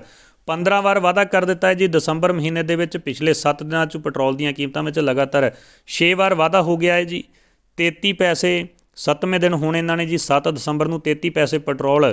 15 ਵਾਰ ਵਾਅਦਾ ਕਰ ਦਿੱਤਾ ਹੈ ਜੀ ਦਸੰਬਰ ਮਹੀਨੇ ਦੇ ਵਿੱਚ ਪਿਛਲੇ 7 ਦਿਨਾਂ 'ਚ ਪੈਟਰੋਲ ਦੀਆਂ ਕੀਮਤਾਂ ਵਿੱਚ ਲਗਾਤਾਰ 6 ਵਾਰ ਵਾਅਦਾ ਹੋ ਗਿਆ ਹੈ ਜੀ 33 ਪੈਸੇ ਸੱਤਵੇਂ ਦਿਨ ਹੁਣ ਇਹਨਾਂ ਨੇ ਜੀ 7 ਦਸੰਬਰ ਨੂੰ 33 ਪੈਸੇ ਪੈਟਰੋਲ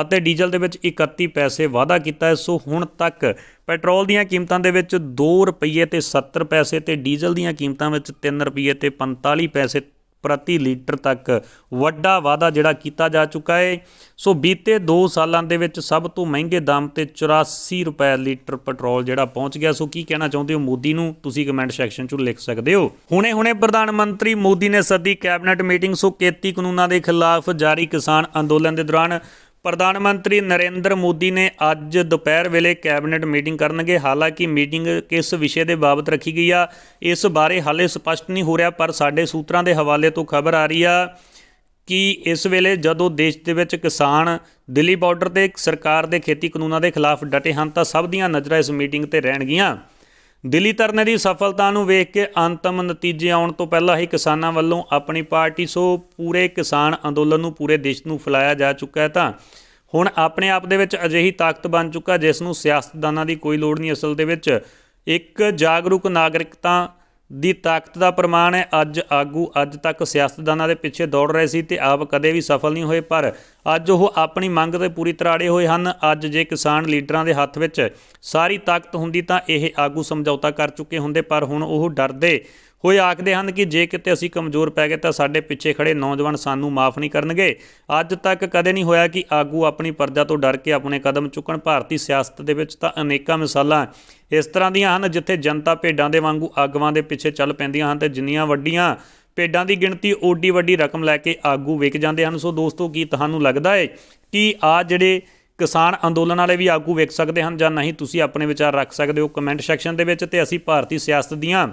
ਅਤੇ ਡੀਜ਼ਲ ਦੇ ਵਿੱਚ 31 ਪੈਸੇ ਵਾਧਾ ਕੀਤਾ ਹੈ ਸੋ ਹੁਣ ਤੱਕ ਪੈਟਰੋਲ ਦੀਆਂ ਕੀਮਤਾਂ ਦੇ ਵਿੱਚ 2 ਰੁਪਏ ਤੇ 70 ਪੈਸੇ ਤੇ ਡੀਜ਼ਲ ਦੀਆਂ ਕੀਮਤਾਂ ਵਿੱਚ 3 ਰੁਪਏ ਤੇ 45 ਪੈਸੇ ਪ੍ਰਤੀ ਲੀਟਰ ਤੱਕ ਵੱਡਾ ਵਾਅਦਾ ਜਿਹੜਾ ਕੀਤਾ ਜਾ ਚੁੱਕਾ ਹੈ ਸੋ ਬੀਤੇ 2 ਸਾਲਾਂ ਦੇ ਵਿੱਚ ਸਭ ਤੋਂ ਮਹਿੰਗੇ ਦਾਮ ਤੇ 84 ਰੁਪਏ ਲੀਟਰ ਪੈਟਰੋਲ ਜਿਹੜਾ ਪਹੁੰਚ ਗਿਆ ਸੋ ਕੀ ਕਹਿਣਾ ਚਾਹੁੰਦੇ ਹੋ ਮੋਦੀ ਨੂੰ ਤੁਸੀਂ ਕਮੈਂਟ ਸੈਕਸ਼ਨ 'ਚ ਲਿਖ ਸਕਦੇ ਹੋ ਹੁਣੇ-ਹੁਣੇ ਪ੍ਰਧਾਨ ਮੰਤਰੀ ਮੋਦੀ ਨੇ ਸੱਦੀ ਕੈਬਨਿਟ ਮੀਟਿੰਗ ਸੋ ਕੇਤੀ ਕਾਨੂੰਨਾਂ ਦੇ ਖਿਲਾਫ ਜਾਰੀ ਕਿਸਾਨ ਅੰਦੋਲਨ ਦੇ ਦੌਰਾਨ ਪ੍ਰਧਾਨ ਮੰਤਰੀ ਨਰਿੰਦਰ ਮੋਦੀ ਨੇ ਅੱਜ ਦੁਪਹਿਰ ਵੇਲੇ ਕੈਬਨਿਟ ਮੀਟਿੰਗ ਕਰਨਗੇ ਹਾਲਾਂਕਿ ਮੀਟਿੰਗ ਕਿਸ ਵਿਸ਼ੇ ਦੇ ਬਾਬਤ ਰੱਖੀ ਗਈ ਆ ਇਸ ਬਾਰੇ ਹਾਲੇ ਸਪਸ਼ਟ ਨਹੀਂ ਹੋ ਰਿਹਾ ਪਰ ਸਾਡੇ ਸੂਤਰਾਂ ਦੇ ਹਵਾਲੇ ਤੋਂ ਖਬਰ ਆ ਰਹੀ ਆ ਕਿ ਇਸ ਵੇਲੇ ਜਦੋਂ ਦੇਸ਼ ਦੇ ਵਿੱਚ ਕਿਸਾਨ ਦਿੱਲੀ ਬਾਰਡਰ ਤੇ ਸਰਕਾਰ ਦੇ ਖੇਤੀ ਕਾਨੂੰਨਾਂ ਦੇ ਖਿਲਾਫ ਡਟੇ ਹਨ ਤਾਂ ਸਭ ਦੀਆਂ ਨਜ਼ਰਾਂ ਇਸ ਮੀਟਿੰਗ ਤੇ ਰਹਿਣਗੀਆਂ ਦਿੱਲੀ ਧਰਨੇ ਦੀ ਸਫਲਤਾ ਨੂੰ ਵੇਖ ਕੇ ਅੰਤਮ ਨਤੀਜੇ ਆਉਣ ਤੋਂ ਪਹਿਲਾਂ ਹੀ ਕਿਸਾਨਾਂ ਵੱਲੋਂ ਆਪਣੀ ਪਾਰਟੀ ਸੋ ਪੂਰੇ ਕਿਸਾਨ ਅੰਦੋਲਨ ਨੂੰ ਪੂਰੇ ਦੇਸ਼ ਨੂੰ ਫੈਲਾਇਆ ਜਾ ਚੁੱਕਾ ਹੈ ਤਾਂ ਹੁਣ ਆਪਣੇ ਆਪ ਦੇ ਵਿੱਚ ਅਜਿਹੀ ਤਾਕਤ ਬਣ ਚੁੱਕਾ ਜਿਸ ਨੂੰ ਸਿਆਸਤਦਾਨਾਂ ਦੀ ਕੋਈ ਲੋੜ ਨਹੀਂ ਅਸਲ ਦੇ ਵਿੱਚ ਇੱਕ ਜਾਗਰੂਕ ਨਾਗਰਿਕਤਾ ਦੀ ਤਾਕਤ ਦਾ ਪ੍ਰਮਾਣ ਹੈ ਅੱਜ ਆਗੂ ਅੱਜ ਤੱਕ ਸਿਆਸਤਦਾਨਾਂ ਦੇ ਪਿੱਛੇ ਦੌੜ ਰਹੇ ਸੀ ਤੇ ਆਪ ਕਦੇ ਵੀ ਸਫਲ ਨਹੀਂ ਹੋਏ ਪਰ ਅੱਜ ਉਹ ਆਪਣੀ ਮੰਗ ਤੇ ਪੂਰੀ ਤਰਾੜੇ ਹੋਏ ਹਨ ਅੱਜ ਜੇ ਕਿਸਾਨ ਲੀਡਰਾਂ ਦੇ ਹੱਥ ਵਿੱਚ ਸਾਰੀ ਤਾਕਤ ਹੁੰਦੀ ਤਾਂ ਇਹ ਆਗੂ ਸਮਝੌਤਾ ਕਰ ਚੁੱਕੇ ਹੁੰਦੇ ਪਰ ਹੁਣ ਉਹ ਡਰਦੇ ਉਹ ਆਖਦੇ ਹਨ ਕਿ ਜੇ ਕਿਤੇ ਅਸੀਂ ਕਮਜ਼ੋਰ ਪੈ ਗਏ ਤਾਂ ਸਾਡੇ ਪਿੱਛੇ ਖੜੇ ਨੌਜਵਾਨ ਸਾਨੂੰ ਮਾਫ ਨਹੀਂ ਕਰਨਗੇ ਅੱਜ ਤੱਕ ਕਦੇ ਨਹੀਂ ਹੋਇਆ ਕਿ ਆਗੂ ਆਪਣੀ ਪਰਜਾ ਤੋਂ ਡਰ ਕੇ ਆਪਣੇ ਕਦਮ ਚੁੱਕਣ ਭਾਰਤੀ ਸਿਆਸਤ ਦੇ ਵਿੱਚ ਤਾਂ ਅਨੇਕਾਂ ਮਿਸਾਲਾਂ ਇਸ ਤਰ੍ਹਾਂ ਦੀਆਂ ਹਨ ਜਿੱਥੇ ਜਨਤਾ ਭੇਡਾਂ ਦੇ ਵਾਂਗੂ ਆਗੂਆਂ ਦੇ ਪਿੱਛੇ ਚੱਲ ਪੈਂਦੀਆਂ ਹਨ ਤੇ ਜਿੰਨੀਆਂ ਵੱਡੀਆਂ ਪੇਡਾਂ ਦੀ ਗਿਣਤੀ ਓਡੀ ਵੱਡੀ ਰਕਮ ਲੈ ਕੇ ਆਗੂ ਵਿਕ ਜਾਂਦੇ ਹਨ ਸੋ ਦੋਸਤੋ ਕੀ ਤੁਹਾਨੂੰ ਲੱਗਦਾ ਹੈ ਕਿ ਆ ਜਿਹੜੇ ਕਿਸਾਨ ਅੰਦੋਲਨ ਵਾਲੇ ਵੀ ਆਗੂ ਵਿਕ ਸਕਦੇ ਹਨ ਜਾਂ ਨਹੀਂ ਤੁਸੀਂ ਆਪਣੇ ਵਿਚਾਰ ਰੱਖ ਸਕਦੇ ਹੋ ਕਮੈਂਟ ਸੈਕਸ਼ਨ ਦੇ ਵਿੱਚ ਤੇ ਅਸੀਂ ਭਾਰਤੀ ਸਿਆਸਤ ਦੀਆਂ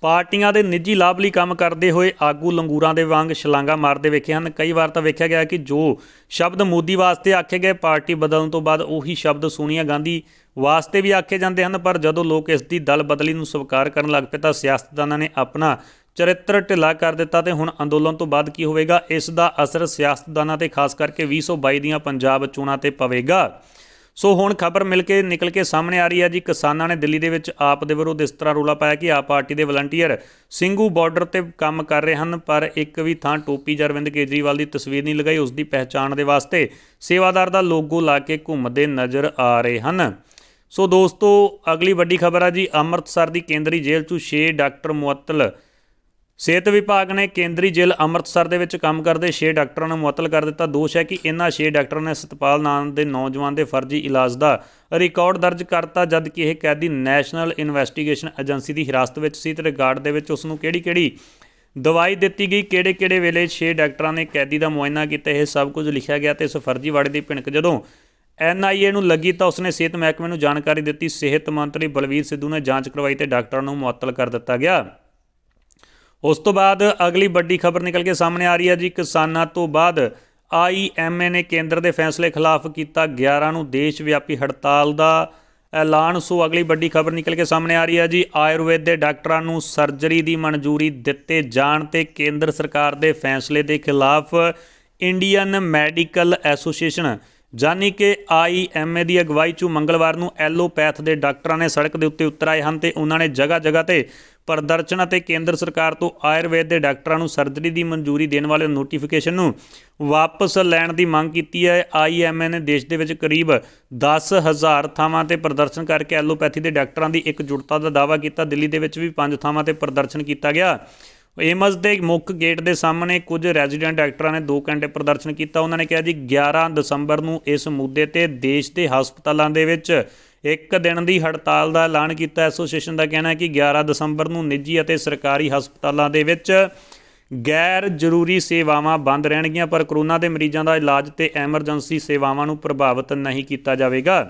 ਪਾਰਟੀਆਂ ਦੇ ਨਿੱਜੀ ਲਾਭ ਲਈ ਕੰਮ ਕਰਦੇ ਹੋਏ ਆਗੂ ਲੰਗੂਰਾਂ ਦੇ ਵਾਂਗ ਛਲਾਂਗਾ ਮਾਰਦੇ ਵੇਖੇ ਹਨ ਕਈ ਵਾਰ ਤਾਂ ਵੇਖਿਆ ਗਿਆ ਕਿ ਜੋ ਸ਼ਬਦ ਮੋਦੀ ਵਾਸਤੇ ਆਖੇ ਗਏ ਪਾਰਟੀ ਬਦਲਣ ਤੋਂ ਬਾਅਦ ਉਹੀ ਸ਼ਬਦ ਸੋਨੀਆ ਗਾਂਧੀ ਵਾਸਤੇ ਵੀ ਆਖੇ ਜਾਂਦੇ ਹਨ ਪਰ ਜਦੋਂ ਲੋਕ ਇਸ ਦੀ ਦਲ ਬਦਲੀ ਨੂੰ ਸਵੀਕਾਰ ਕਰਨ ਲੱਗ ਪਏ ਤਾਂ ਸਿਆਸਤਦਾਨਾਂ ਨੇ ਆਪਣਾ ਚਰਿੱਤਰ ਢਿੱਲਾ ਕਰ ਦਿੱਤਾ ਤੇ ਹੁਣ ਅੰਦੋਲਨ ਤੋਂ ਬਾਅਦ ਕੀ ਹੋਵੇਗਾ ਇਸ ਦਾ ਅਸਰ ਸਿਆਸਤਦਾਨਾਂ ਤੇ ਖਾਸ ਕਰਕੇ 2022 ਦੀਆਂ ਪੰਜਾਬ ਚੋਣਾਂ ਤੇ ਪਵੇਗਾ ਸੋ ਹੁਣ ਖਬਰ ਮਿਲ ਕੇ ਨਿਕਲ ਕੇ ਸਾਹਮਣੇ ਆ ਰਹੀ ਹੈ ਜੀ ਕਿਸਾਨਾਂ ਨੇ ਦਿੱਲੀ ਦੇ ਵਿੱਚ ਆਪ ਦੇ ਵਿਰੋਧ ਇਸ ਤਰ੍ਹਾਂ ਰੋਲਾ ਪਾਇਆ ਕਿ ਆਪ ਪਾਰਟੀ ਦੇ ਵਲੰਟੀਅਰ ਸਿੰਘੂ ਬਾਰਡਰ ਤੇ ਕੰਮ ਕਰ ਰਹੇ ਹਨ ਪਰ ਇੱਕ ਵੀ ਥਾਂ ਟੋਪੀ ਜਰਵਿੰਦ ਕੇਜਰੀਵਾਲ ਦੀ ਤਸਵੀਰ ਨਹੀਂ ਲਗਾਈ ਉਸ ਦੀ ਪਹਿਚਾਣ ਦੇ ਵਾਸਤੇ ਸੇਵਾਦਾਰ ਦਾ ਲੋਗੋ ਲਾ ਕੇ ਘੁੰਮਦੇ ਨਜ਼ਰ ਆ ਰਹੇ ਹਨ ਸੋ ਦੋਸਤੋ ਅਗਲੀ ਵੱਡੀ ਖਬਰ ਆ ਜੀ ਅੰਮ੍ਰਿਤਸਰ ਦੀ ਕੇਂਦਰੀ ਜੇਲ੍ਹ 'ਚੋਂ 6 ਡਾਕਟਰ ਮੁਅੱਤਲ ਸਿਹਤ ਵਿਭਾਗ ਨੇ ਕੇਂਦਰੀ ਜੇਲ੍ਹ ਅੰਮ੍ਰਿਤਸਰ ਦੇ ਵਿੱਚ ਕੰਮ ਕਰਦੇ 6 ਡਾਕਟਰਾਂ ਨੂੰ ਮੁਅੱਤਲ ਕਰ ਦਿੱਤਾ ਦੋਸ਼ ਹੈ ਕਿ ਇਹਨਾਂ 6 ਡਾਕਟਰਾਂ ਨੇ ਸਤਪਾਲ ਨਾਮ ਦੇ ਨੌਜਵਾਨ ਦੇ ਫਰਜ਼ੀ ਇਲਾਜ ਦਾ ਰਿਕਾਰਡ ਦਰਜ ਕਰਤਾ ਜਦ ਕਿ ਇਹ ਕੈਦੀ ਨੈਸ਼ਨਲ ਇਨਵੈਸਟੀਗੇਸ਼ਨ ਏਜੰਸੀ ਦੀ ਹਿਰਾਸਤ ਵਿੱਚ ਸੀ ਤੇ ਰਿਕਾਰਡ ਦੇ ਵਿੱਚ ਉਸ ਨੂੰ ਕਿਹੜੀ-ਕਿਹੜੀ ਦਵਾਈ ਦਿੱਤੀ ਗਈ ਕਿਹੜੇ-ਕਿਹੜੇ ਵੇਲੇ 6 ਡਾਕਟਰਾਂ ਨੇ ਕੈਦੀ ਦਾ ਮੁਆਇਨਾ ਕੀਤਾ ਇਹ ਸਭ ਕੁਝ ਲਿਖਿਆ ਗਿਆ ਤੇ ਇਸ ਫਰਜ਼ੀਵਾੜੇ ਦੀ ਪਿੰਕ ਜਦੋਂ ਐਨਆਈਏ ਨੂੰ ਲੱਗੀ ਤਾਂ ਉਸਨੇ ਸਿਹਤ ਮਹਿਕਮੇ ਨੂੰ ਜਾਣਕਾਰੀ ਦਿੱਤੀ ਸਿਹਤ ਮੰਤਰੀ ਬਲਵੀਰ ਸਿੱਧੂ ਨੇ ਜਾਂਚ ਕਰਵਾਈ ਤੇ ਡਾਕਟਰਾਂ ਨੂੰ ਮੁਅੱਤਲ ਕਰ ਦਿੱਤਾ ਗਿਆ ਉਸ ਤੋਂ ਬਾਅਦ ਅਗਲੀ ਵੱਡੀ ਖਬਰ ਨਿਕਲ ਕੇ ਸਾਹਮਣੇ ਆ ਰਹੀ ਹੈ ਜੀ ਕਿਸਾਨਾਂ ਤੋਂ ਬਾਅਦ ਆਈਐਮਏ ਨੇ ਕੇਂਦਰ ਦੇ ਫੈਸਲੇ ਖਿਲਾਫ ਕੀਤਾ 11 ਨੂੰ ਦੇਸ਼ ਵਿਆਪੀ ਹੜਤਾਲ ਦਾ ਐਲਾਨ ਸੋ ਅਗਲੀ ਵੱਡੀ ਖਬਰ ਨਿਕਲ ਕੇ ਸਾਹਮਣੇ ਆ ਰਹੀ ਹੈ ਜੀ ਆਯੁਰਵੇਦ ਦੇ ਡਾਕਟਰਾਂ ਨੂੰ ਸਰਜਰੀ ਦੀ ਮਨਜ਼ੂਰੀ ਦਿੱਤੇ ਜਾਣ ਤੇ ਕੇਂਦਰ ਸਰਕਾਰ ਦੇ ਫੈਸਲੇ ਦੇ ਖਿਲਾਫ ਇੰਡੀਅਨ ਮੈਡੀਕਲ ਐਸੋਸੀਏਸ਼ਨ ਜਾਨੀ ਕਿ ਆਈਐਮਏ ਦੀ ਅਗਵਾਈ 'ਚ ਮੰਗਲਵਾਰ ਨੂੰ ਐਲੋਪੈਥ ਦੇ ਡਾਕਟਰਾਂ ਨੇ ਸੜਕ ਦੇ ਉੱਤੇ ਉਤਰ ਆਏ ਹਨ ਤੇ ਉਹਨਾਂ ਨੇ ਜਗ੍ਹਾ-ਜਗ੍ਹਾ ਤੇ ਪ੍ਰਦਰਸ਼ਨ ਅਤੇ ਕੇਂਦਰ ਸਰਕਾਰ ਤੋਂ ਆਯੁਰਵੇਦ ਦੇ ਡਾਕਟਰਾਂ ਨੂੰ ਸਰਜਰੀ ਦੀ ਮਨਜ਼ੂਰੀ ਦੇਣ ਵਾਲੇ ਨੋਟੀਫਿਕੇਸ਼ਨ ਨੂੰ ਵਾਪਸ ਲੈਣ ਦੀ ਮੰਗ ਕੀਤੀ ਹੈ ਆਈਐਮਏ ਨੇ ਦੇਸ਼ ਦੇ ਵਿੱਚ ਕਰੀਬ 10000 ਥਾਵਾਂ ਤੇ ਪ੍ਰਦਰਸ਼ਨ ਕਰਕੇ ਐਲੋਪੈਥੀ ਦੇ ਡਾਕਟਰਾਂ ਦੀ ਇੱਕ ਜੁੜਤਾ ਦਾ ਦਾਅਵਾ ਕੀਤਾ ਦਿੱਲੀ ਦੇ ਵਿੱਚ ਵੀ 5 ਥਾਵਾਂ ਤੇ ਪ੍ਰਦਰਸ਼ਨ ਕੀਤਾ ਗਿਆ ਏਮਸ ਦੇ ਮੁੱਖ ਗੇਟ ਦੇ ਸਾਹਮਣੇ ਕੁਝ ਰੈਜ਼ੀਡੈਂਟ ਡਾਕਟਰਾਂ ਨੇ 2 ਘੰਟੇ ਪ੍ਰਦਰਸ਼ਨ ਕੀਤਾ ਉਹਨਾਂ ਨੇ ਕਿਹਾ ਜੀ 11 ਦਸੰਬਰ ਨੂੰ ਇਸ ਮੁੱਦੇ ਤੇ ਦੇਸ਼ ਦੇ ਹਸਪਤਾਲਾਂ ਦੇ ਵਿੱਚ ਇੱਕ ਦਿਨ ਦੀ ਹੜਤਾਲ ਦਾ ਐਲਾਨ ਕੀਤਾ ਐਸੋਸੀਏਸ਼ਨ ਦਾ ਕਹਿਣਾ ਹੈ ਕਿ 11 ਦਸੰਬਰ ਨੂੰ ਨਿੱਜੀ ਅਤੇ ਸਰਕਾਰੀ ਹਸਪਤਾਲਾਂ ਦੇ ਵਿੱਚ ਗੈਰ ਜ਼ਰੂਰੀ ਸੇਵਾਵਾਂ ਬੰਦ ਰਹਿਣਗੀਆਂ ਪਰ ਕਰੋਨਾ ਦੇ ਮਰੀਜ਼ਾਂ ਦਾ ਇਲਾਜ ਤੇ ਐਮਰਜੈਂਸੀ ਸੇਵਾਵਾਂ ਨੂੰ ਪ੍ਰਭਾਵਿਤ ਨਹੀਂ ਕੀਤਾ ਜਾਵੇਗਾ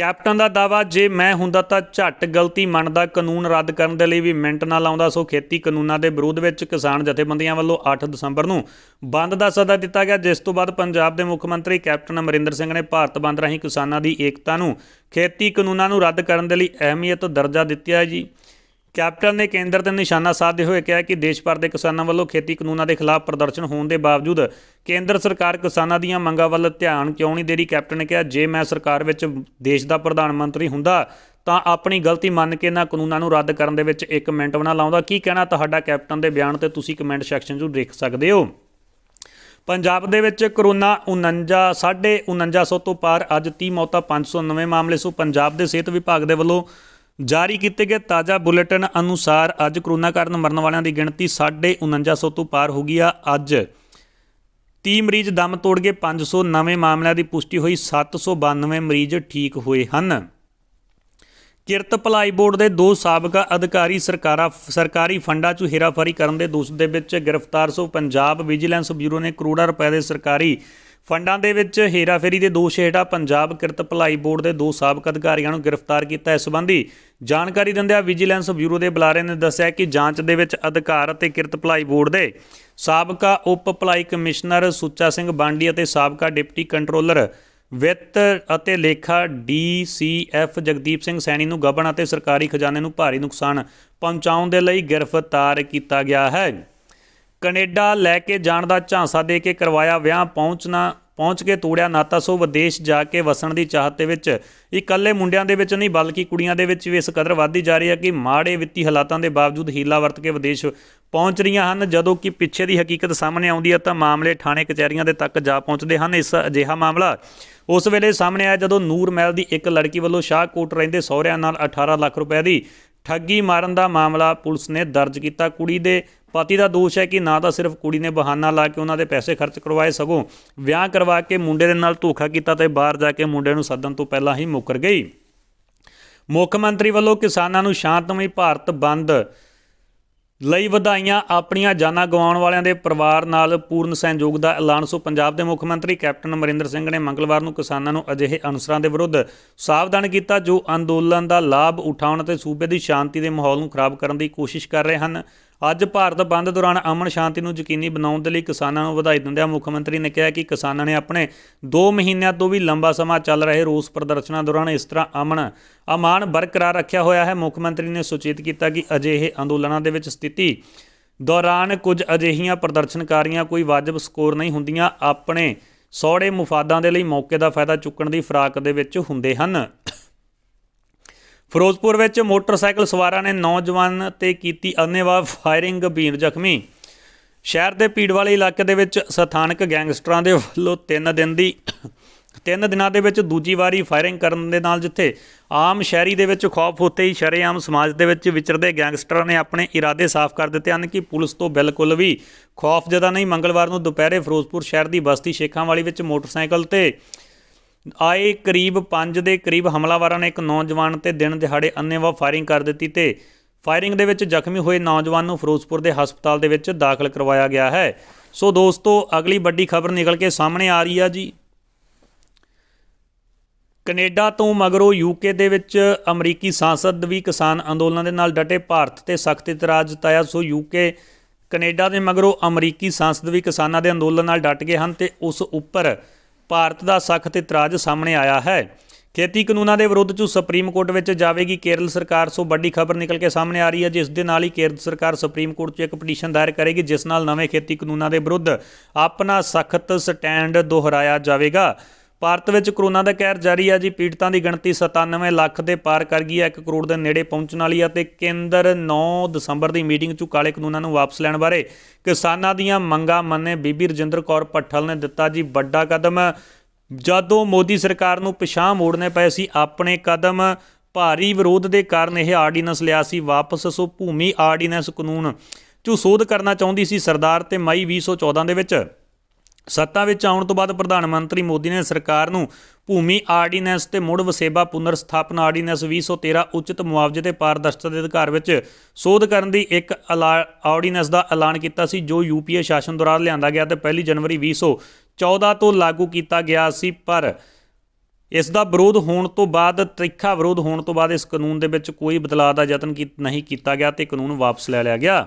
ਕੈਪਟਨ ਦਾ ਦਾਵਾ ਜੇ ਮੈਂ ਹੁੰਦਾ ਤਾਂ ਝੱਟ ਗਲਤੀ ਮੰਨਦਾ ਕਾਨੂੰਨ ਰੱਦ ਕਰਨ ਦੇ ਲਈ ਵੀ ਮਿੰਟ ਨਾ ਲਾਉਂਦਾ ਸੋ ਖੇਤੀ ਕਾਨੂੰਨਾਂ ਦੇ ਵਿਰੋਧ ਵਿੱਚ ਕਿਸਾਨ ਜਥੇਬੰਦੀਆਂ ਵੱਲੋਂ 8 ਦਸੰਬਰ ਨੂੰ ਬੰਦ ਦਾ ਸੱਦਾ ਦਿੱਤਾ ਗਿਆ ਜਿਸ ਤੋਂ ਬਾਅਦ ਪੰਜਾਬ ਦੇ ਮੁੱਖ ਮੰਤਰੀ ਕੈਪਟਨ ਅਮਰਿੰਦਰ ਸਿੰਘ ਨੇ ਭਾਰਤ ਬੰਦ ਰਾਹੀਂ ਕਿਸਾਨਾਂ ਦੀ ਏਕਤਾ ਨੂੰ ਖੇਤੀ ਕਾਨੂੰਨਾਂ ਨੂੰ ਰੱਦ ਕਰਨ ਦੇ ਲਈ ਅਹਿਮੀਅਤ ਦਰਜਾ ਦਿੱਤੀ ਹੈ ਜੀ ਕੈਪਟਨ ਨੇ ਕੇਂਦਰ ਤੇ ਨਿਸ਼ਾਨਾ ਸਾਧਦੇ ਹੋਏ ਕਿਹਾ ਕਿ ਦੇਸ਼ ਭਰ ਦੇ ਕਿਸਾਨਾਂ ਵੱਲੋਂ ਖੇਤੀ ਕਾਨੂੰਨਾਂ ਦੇ ਖਿਲਾਫ ਪ੍ਰਦਰਸ਼ਨ ਹੋਣ ਦੇ ਬਾਵਜੂਦ ਕੇਂਦਰ ਸਰਕਾਰ ਕਿਸਾਨਾਂ ਦੀਆਂ ਮੰਗਾਂ ਵੱਲ ਧਿਆਨ ਕਿਉਂ ਨਹੀਂ ਦੇ ਰਹੀ ਕੈਪਟਨ ਨੇ ਕਿਹਾ ਜੇ ਮੈਂ ਸਰਕਾਰ ਵਿੱਚ ਦੇਸ਼ ਦਾ ਪ੍ਰਧਾਨ ਮੰਤਰੀ ਹੁੰਦਾ ਤਾਂ ਆਪਣੀ ਗਲਤੀ ਮੰਨ ਕੇ ਨਾ ਕਾਨੂੰਨਾਂ ਨੂੰ ਰੱਦ ਕਰਨ ਦੇ ਵਿੱਚ ਇੱਕ ਮਿੰਟ ਵੀ ਨਾ ਲਾਉਂਦਾ ਕੀ ਕਹਿਣਾ ਤੁਹਾਡਾ ਕੈਪਟਨ ਦੇ ਬਿਆਨ ਤੇ ਤੁਸੀਂ ਕਮੈਂਟ ਸੈਕਸ਼ਨ 'ਚ ਦੇਖ ਸਕਦੇ ਹੋ ਪੰਜਾਬ ਦੇ ਵਿੱਚ ਕਰੋਨਾ 49 4950 ਤੋਂ ਪਾਰ ਅੱਜ 30 ਮੌਤਾਂ 599 ਮਾਮਲੇ ਸੋ ਪੰਜਾਬ ਦੇ ਸਿਹਤ ਵਿਭਾਗ ਦੇ ਵੱਲੋਂ ਜਾਰੀ ਕੀਤੇ ਗਏ ਤਾਜ਼ਾ ਬੁਲੇਟਿਨ ਅਨੁਸਾਰ ਅੱਜ ਕਰੋਨਾ ਕਾਰਨ ਮਰਨ ਵਾਲਿਆਂ ਦੀ ਗਿਣਤੀ 4950 ਤੋਂ ਪਾਰ ਹੋ ਗਈ ਆ ਅੱਜ 30 ਮਰੀਜ਼ ਦਮ ਤੋੜ ਕੇ 500 ਨਵੇਂ ਮਾਮਲਿਆਂ ਦੀ ਪੁਸ਼ਟੀ ਹੋਈ 792 ਮਰੀਜ਼ ਠੀਕ ਹੋਏ ਹਨ ਕਿਰਤ ਭਲਾਈ ਬੋਰਡ ਦੇ ਦੋ ਸਾਬਕਾ ਅਧਿਕਾਰੀ ਸਰਕਾਰਾ ਸਰਕਾਰੀ ਫੰਡਾਂ 'ਚ ਹੇਰਾਫੇਰੀ ਕਰਨ ਦੇ ਦੋਸ਼ ਦੇ ਵਿੱਚ ਗ੍ਰਿਫਤਾਰ ਸੋ ਪੰਜਾਬ ਵਿਜੀਲੈਂਸ ਬਿਊਰੋ ਨੇ ਕਰੋੜਾਂ ਰੁਪਏ ਦੇ ਸਰਕਾਰੀ ਫੰਡਾਂ ਦੇ ਵਿੱਚ ਹੇਰਾਫੇਰੀ ਦੇ ਦੋਸ਼ ਹੇਠਾਂ ਪੰਜਾਬ ਕਿਰਤ ਭਲਾਈ ਬੋਰਡ ਦੇ ਦੋ ਸਾਬਕ ਅਧਿਕਾਰੀਆਂ ਨੂੰ ਗ੍ਰਿਫਤਾਰ ਕੀਤਾ ਇਸ ਸੰਬੰਧੀ ਜਾਣਕਾਰੀ ਦਿੰਦਿਆਂ ਵਿਜੀਲੈਂਸ ਬਿਊਰੋ ਦੇ ਬੁਲਾਰੇ ਨੇ ਦੱਸਿਆ ਕਿ ਜਾਂਚ ਦੇ ਵਿੱਚ ਅਧਿਕਾਰ ਅਤੇ ਕਿਰਤ ਭਲਾਈ ਬੋਰਡ ਦੇ ਸਾਬਕਾ ਉਪ ਭਲਾਈ ਕਮਿਸ਼ਨਰ ਸੁੱਚਾ ਸਿੰਘ ਬਾਂਡੀ ਅਤੇ ਸਾਬਕਾ ਡਿਪਟੀ ਕੰਟਰੋਲਰ ਵਿੱਤ ਅਤੇ ਲੇਖਾ ਡੀਸੀਐਫ ਜਗਦੀਪ ਸਿੰਘ ਸੈਣੀ ਨੂੰ ਗਬਨ ਅਤੇ ਸਰਕਾਰੀ ਖਜ਼ਾਨੇ ਨੂੰ ਭਾਰੀ ਨੁਕਸਾਨ ਪਹੁੰਚਾਉਣ ਦੇ ਲਈ ਗ੍ਰਿਫਤਾਰ ਕੀਤਾ ਗਿਆ ਹੈ ਕੈਨੇਡਾ ਲੈ ਕੇ ਜਾਣ ਦਾ ਝਾਂਸਾ ਦੇ ਕੇ ਕਰਵਾਇਆ ਵਿਆਹ ਪਹੁੰਚਣਾ ਪਹੁੰਚ ਕੇ ਤੋੜਿਆ ਨਾਤਾ ਸੋ ਵਿਦੇਸ਼ ਜਾ ਕੇ ਵਸਣ ਦੀ ਚਾਹਤ ਦੇ ਵਿੱਚ ਇਕੱਲੇ ਮੁੰਡਿਆਂ ਦੇ ਵਿੱਚ ਨਹੀਂ ਬਲਕਿ ਕੁੜੀਆਂ ਦੇ ਵਿੱਚ ਵੀ ਇਸ ਕਦਰ ਵਧਦੀ ਜਾ ਰਹੀ ਹੈ ਕਿ ਮਾੜੇ ਵਿੱਤੀ ਹਾਲਾਤਾਂ ਦੇ ਬਾਵਜੂਦ ਹੀਲਾ ਵਰਤ ਕੇ ਵਿਦੇਸ਼ ਪਹੁੰਚ ਰਹੀਆਂ ਹਨ ਜਦੋਂ ਕਿ ਪਿੱਛੇ ਦੀ ਹਕੀਕਤ ਸਾਹਮਣੇ ਆਉਂਦੀ ਹੈ ਤਾਂ ਮਾਮਲੇ ਥਾਣੇ ਕਚਹਿਰੀਆਂ ਦੇ ਤੱਕ ਜਾ ਪਹੁੰਚਦੇ ਹਨ ਇਸ ਅਜਿਹਾ ਮਾਮਲਾ ਉਸ ਵੇਲੇ ਸਾਹਮਣੇ ਆਇਆ ਜਦੋਂ ਨੂਰ ਮਹਿਲ ਦੀ ਇੱਕ ਲੜਕੀ ਵੱਲੋਂ ਸ਼ਾਹਕੋਟ ਰਹਿੰਦੇ ਸਹੁਰਿਆਂ ਨਾਲ 18 ਲੱਖ ਰੁਪਏ ਦੀ ਠੱਗੀ ਮਾਰਨ ਦਾ ਮਾਮਲਾ ਪੁਲਿਸ ਨੇ ਦਰਜ ਕੀਤਾ ਕੁੜੀ ਦੇ ਪਤੀ ਦਾ ਦੋਸ਼ ਹੈ ਕਿ ਨਾ ਤਾਂ ਸਿਰਫ ਕੁੜੀ ਨੇ ਬਹਾਨਾ ਲਾ ਕੇ ਉਹਨਾਂ ਦੇ ਪੈਸੇ ਖਰਚ ਕਰਵਾਏ ਸਗੋਂ ਵਿਆਹ ਕਰਵਾ ਕੇ ਮੁੰਡੇ ਦੇ ਨਾਲ ਧੋਖਾ ਕੀਤਾ ਤੇ ਬਾਹਰ ਜਾ ਕੇ ਮੁੰਡੇ ਨੂੰ ਸੱਦਣ ਤੋਂ ਪਹਿਲਾਂ ਹੀ ਮੁੱਕਰ ਗਈ ਮੁੱਖ ਮੰਤਰੀ ਵੱਲੋਂ ਕਿਸਾਨਾਂ ਨੂੰ ਸ਼ਾਂਤਮਈ ਭਾਰਤ ਬੰਦ ਲਈ ਵਧਾਈਆਂ ਆਪਣੀਆਂ ਜਾਨਾਂ ਗਵਾਉਣ ਵਾਲਿਆਂ ਦੇ ਪਰਿਵਾਰ ਨਾਲ ਪੂਰਨ ਸਹਿਯੋਗ ਦਾ ਐਲਾਨ ਸੋ ਪੰਜਾਬ ਦੇ ਮੁੱਖ ਮੰਤਰੀ ਕੈਪਟਨ ਅਮਰਿੰਦਰ ਸਿੰਘ ਨੇ ਮੰਗਲਵਾਰ ਨੂੰ ਕਿਸਾਨਾਂ ਨੂੰ ਅਜਿਹੇ ਅਨਸਰਾਂ ਦੇ ਵਿਰੁੱਧ ਸਾਵਧਾਨ ਕੀਤਾ ਜੋ ਅੰਦੋਲਨ ਦਾ ਲਾਭ ਉਠਾਉਣ ਅਤੇ ਸੂਬੇ ਦੀ ਸ਼ਾਂਤੀ ਦੇ ਮਾਹੌਲ ਨੂੰ ਖਰਾਬ ਕਰਨ ਦੀ ਕੋਸ਼ਿਸ਼ ਕਰ ਰਹੇ ਹਨ ਅੱਜ ਭਾਰਤ ਬੰਦ ਦੌਰਾਨ ਅਮਨ ਸ਼ਾਂਤੀ ਨੂੰ ਯਕੀਨੀ ਬਣਾਉਣ ਦੇ ਲਈ ਕਿਸਾਨਾਂ ਨੂੰ ਵਧਾਈ ਦਿੰਦਿਆਂ ਮੁੱਖ ਮੰਤਰੀ ਨੇ ਕਿਹਾ ਕਿ ਕਿਸਾਨਾਂ ਨੇ ਆਪਣੇ 2 ਮਹੀਨਿਆਂ ਤੋਂ ਵੀ ਲੰਬਾ ਸਮਾਂ ਚੱਲ ਰਹੇ ਰੋਸ ਪ੍ਰਦਰਸ਼ਨਾਂ ਦੌਰਾਨ ਇਸ ਤਰ੍ਹਾਂ ਅਮਨ ਅਮਾਨ ਬਰਕਰਾਰ ਰੱਖਿਆ ਹੋਇਆ ਹੈ ਮੁੱਖ ਮੰਤਰੀ ਨੇ ਸੂਚਿਤ ਕੀਤਾ ਕਿ ਅਜਿਹੇ ਅੰਦੋਲਨਾਂ ਦੇ ਵਿੱਚ ਸਥਿਤੀ ਦੌਰਾਨ ਕੁਝ ਅਜਿਹੀਆਂ ਪ੍ਰਦਰਸ਼ਨਕਾਰੀਆਂ ਕੋਈ ਵਾਜਬ ਸਕੋਰ ਨਹੀਂ ਹੁੰਦੀਆਂ ਆਪਣੇ ਸੌੜੇ ਮੁਫਾਦਾਂ ਦੇ ਲਈ ਮੌਕੇ ਦਾ ਫਾਇਦਾ ਚੁੱਕਣ ਦੀ ਫਰਾਕ ਦੇ ਵਿੱਚ ਹੁੰਦੇ ਹਨ ਫਿਰੋਜ਼ਪੁਰ ਵਿੱਚ ਮੋਟਰਸਾਈਕਲ ਸਵਾਰਾਂ ਨੇ ਨੌਜਵਾਨ ਤੇ ਕੀਤੀ ਅਨੇਵਾ ਫਾਇਰਿੰਗ ਗੰਭੀਰ ਜ਼ਖਮੀ ਸ਼ਹਿਰ ਦੇ ਪੀੜ ਵਾਲੇ ਇਲਾਕੇ ਦੇ ਵਿੱਚ ਸਥਾਨਕ ਗੈਂਗਸਟਰਾਂ ਦੇ ਵੱਲੋਂ ਤਿੰਨ ਦਿਨ ਦੀ ਤਿੰਨ ਦਿਨਾਂ ਦੇ ਵਿੱਚ ਦੂਜੀ ਵਾਰੀ ਫਾਇਰਿੰਗ ਕਰਨ ਦੇ ਨਾਲ ਜਿੱਥੇ ਆਮ ਸ਼ਹਿਰੀ ਦੇ ਵਿੱਚ ਖੌਫ ਉੱਤੇ ਹੀ ਸ਼ਰੇਆਮ ਸਮਾਜ ਦੇ ਵਿੱਚ ਵਿਚਰਦੇ ਗੈਂਗਸਟਰਾਂ ਨੇ ਆਪਣੇ ਇਰਾਦੇ ਸਾਫ਼ ਕਰ ਦਿੱਤੇ ਹਨ ਕਿ ਪੁਲਿਸ ਤੋਂ ਬਿਲਕੁਲ ਵੀ ਖੌਫ ਜਦਾ ਨਹੀਂ ਮੰਗਲਵਾਰ ਨੂੰ ਦੁਪਹਿਰੇ ਫਿਰੋਜ਼ਪੁਰ ਸ਼ਹਿਰ ਦੀ ਬਸਤੀ ਸ਼ੇਖਾਂ ਵਾਲੀ ਵਿੱਚ ਮੋਟਰਸਾਈਕਲ ਤੇ ਆਏ ਕਰੀਬ 5 ਦੇ ਕਰੀਬ ਹਮਲਾਵਰਾਂ ਨੇ ਇੱਕ ਨੌਜਵਾਨ ਤੇ ਦਿਨ ਦਿਹਾੜੇ ਅੰਨੇਵਾਹ ਫਾਇਰਿੰਗ ਕਰ ਦਿੱਤੀ ਤੇ ਫਾਇਰਿੰਗ ਦੇ ਵਿੱਚ ਜ਼ਖਮੀ ਹੋਏ ਨੌਜਵਾਨ ਨੂੰ ਫਿਰੋਜ਼ਪੁਰ ਦੇ ਹਸਪਤਾਲ ਦੇ ਵਿੱਚ ਦਾਖਲ ਕਰਵਾਇਆ ਗਿਆ ਹੈ ਸੋ ਦੋਸਤੋ ਅਗਲੀ ਵੱਡੀ ਖਬਰ ਨਿਕਲ ਕੇ ਸਾਹਮਣੇ ਆ ਰਹੀ ਆ ਜੀ ਕੈਨੇਡਾ ਤੋਂ ਮਗਰੋਂ ਯੂਕੇ ਦੇ ਵਿੱਚ ਅਮਰੀਕੀ ਸੰਸਦ ਵੀ ਕਿਸਾਨ ਅੰਦੋਲਨ ਦੇ ਨਾਲ ਡਟੇ ਭਾਰਤ ਤੇ ਸਖਤ ਇਤਰਾਜ਼ ਜਤਾਇਆ ਸੋ ਯੂਕੇ ਕੈਨੇਡਾ ਦੇ ਮਗਰੋਂ ਅਮਰੀਕੀ ਸੰਸਦ ਵੀ ਕਿਸਾਨਾਂ ਦੇ ਅੰਦੋਲਨ ਨਾਲ ਡਟ ਗਏ ਹਨ ਤੇ ਉਸ ਉੱਪਰ ਭਾਰਤ ਦਾ ਸਖਤ ਇਤਰਾਜ਼ ਸਾਹਮਣੇ ਆਇਆ ਹੈ ਖੇਤੀ ਕਾਨੂੰਨਾਂ ਦੇ ਵਿਰੁੱਧ ਚ ਸੁਪਰੀਮ ਕੋਰਟ ਵਿੱਚ ਜਾਵੇਗੀ ਕੇਰਲ ਸਰਕਾਰ ਸੋ ਵੱਡੀ ਖਬਰ ਨਿਕਲ ਕੇ ਸਾਹਮਣੇ ਆ ਰਹੀ ਹੈ ਜਿਸ ਦੇ ਨਾਲ ਹੀ ਕੇਰਲ ਸਰਕਾਰ ਸੁਪਰੀਮ ਕੋਰਟ 'ਚ ਇੱਕ ਪਟੀਸ਼ਨ ਦਾਇਰ ਕਰੇਗੀ ਜਿਸ ਨਾਲ ਨਵੇਂ ਖੇਤੀ ਕਾਨੂੰਨਾਂ ਦੇ ਵਿਰੁੱਧ ਆਪਣਾ ਸਖਤ ਸਟੈਂਡ ਦੁਹਰਾਇਆ ਜਾਵੇਗਾ ਭਾਰਤ ਵਿੱਚ ਕਰੋਨਾ ਦਾ ਕਹਿਰ ਜਾਰੀ ਹੈ ਜੀ ਪੀੜਤਾਂ ਦੀ ਗਿਣਤੀ 97 ਲੱਖ ਦੇ ਪਾਰ ਕਰ ਗਈ ਹੈ 1 ਕਰੋੜ ਦੇ ਨੇੜੇ ਪਹੁੰਚਣ ਵਾਲੀ ਹੈ ਤੇ ਕੇਂਦਰ 9 ਦਸੰਬਰ ਦੀ ਮੀਟਿੰਗ 'ਚ ਕਾਲੇ ਕਾਨੂੰਨਾਂ ਨੂੰ ਵਾਪਸ ਲੈਣ ਬਾਰੇ ਕਿਸਾਨਾਂ ਦੀਆਂ ਮੰਗਾਂ ਮੰਨੇ ਬੀਬੀ ਰਜਿੰਦਰ ਕੌਰ ਪੱਠਲ ਨੇ ਦਿੱਤਾ ਜੀ ਵੱਡਾ ਕਦਮ ਜਦੋਂ ਮੋਦੀ ਸਰਕਾਰ ਨੂੰ ਪਿਛਾਂ ਮੋੜਨੇ ਪਏ ਸੀ ਆਪਣੇ ਕਦਮ ਭਾਰੀ ਵਿਰੋਧ ਦੇ ਕਾਰਨ ਇਹ ਆਰਡੀਨੈਂਸ ਲਿਆ ਸੀ ਵਾਪਸ ਸੋ ਭੂਮੀ ਆਰਡੀਨੈਂਸ ਕਾਨੂੰਨ ਚੋਂ ਸੋਧ ਕਰਨਾ ਚਾਹੁੰਦੀ ਸੀ ਸਰਦਾਰ ਤੇ ਮਈ 2014 ਦੇ ਵਿੱਚ ਸੱਤਾ ਵਿੱਚ ਆਉਣ ਤੋਂ ਬਾਅਦ ਪ੍ਰਧਾਨ ਮੰਤਰੀ ਮੋਦੀ ਨੇ ਸਰਕਾਰ ਨੂੰ ਭੂਮੀ ਆਰਡੀਨੈਂਸ ਤੇ ਮੁੜ ਵਸੇਬਾ ਪੁਨਰ ਸਥਾਪਨਾ ਆਰਡੀਨੈਂਸ 2013 ਉਚਿਤ ਮੁਆਵਜ਼ੇ ਤੇ ਪਾਰਦਰਸ਼ਤਾ ਦੇ ਅਧਿਕਾਰ ਵਿੱਚ ਸੋਧ ਕਰਨ ਦੀ ਇੱਕ ਆਰਡੀਨੈਂਸ ਦਾ ਐਲਾਨ ਕੀਤਾ ਸੀ ਜੋ ਯੂਪੀਏ ਸ਼ਾਸਨ ਦੌਰਾਨ ਲਿਆਂਦਾ ਗਿਆ ਤੇ 1 ਜਨਵਰੀ 2014 ਤੋਂ ਲਾਗੂ ਕੀਤਾ ਗਿਆ ਸੀ ਪਰ ਇਸ ਦਾ ਵਿਰੋਧ ਹੋਣ ਤੋਂ ਬਾਅਦ ਤਿੱਖਾ ਵਿਰੋਧ ਹੋਣ ਤੋਂ ਬਾਅਦ ਇਸ ਕਾਨੂੰਨ ਦੇ ਵਿੱਚ ਕੋਈ ਬਦਲਾਅ ਦਾ ਯਤਨ ਨਹੀਂ ਕੀਤਾ ਗਿਆ ਤੇ ਕਾਨੂੰਨ ਵਾਪਸ ਲੈ ਲਿਆ ਗਿਆ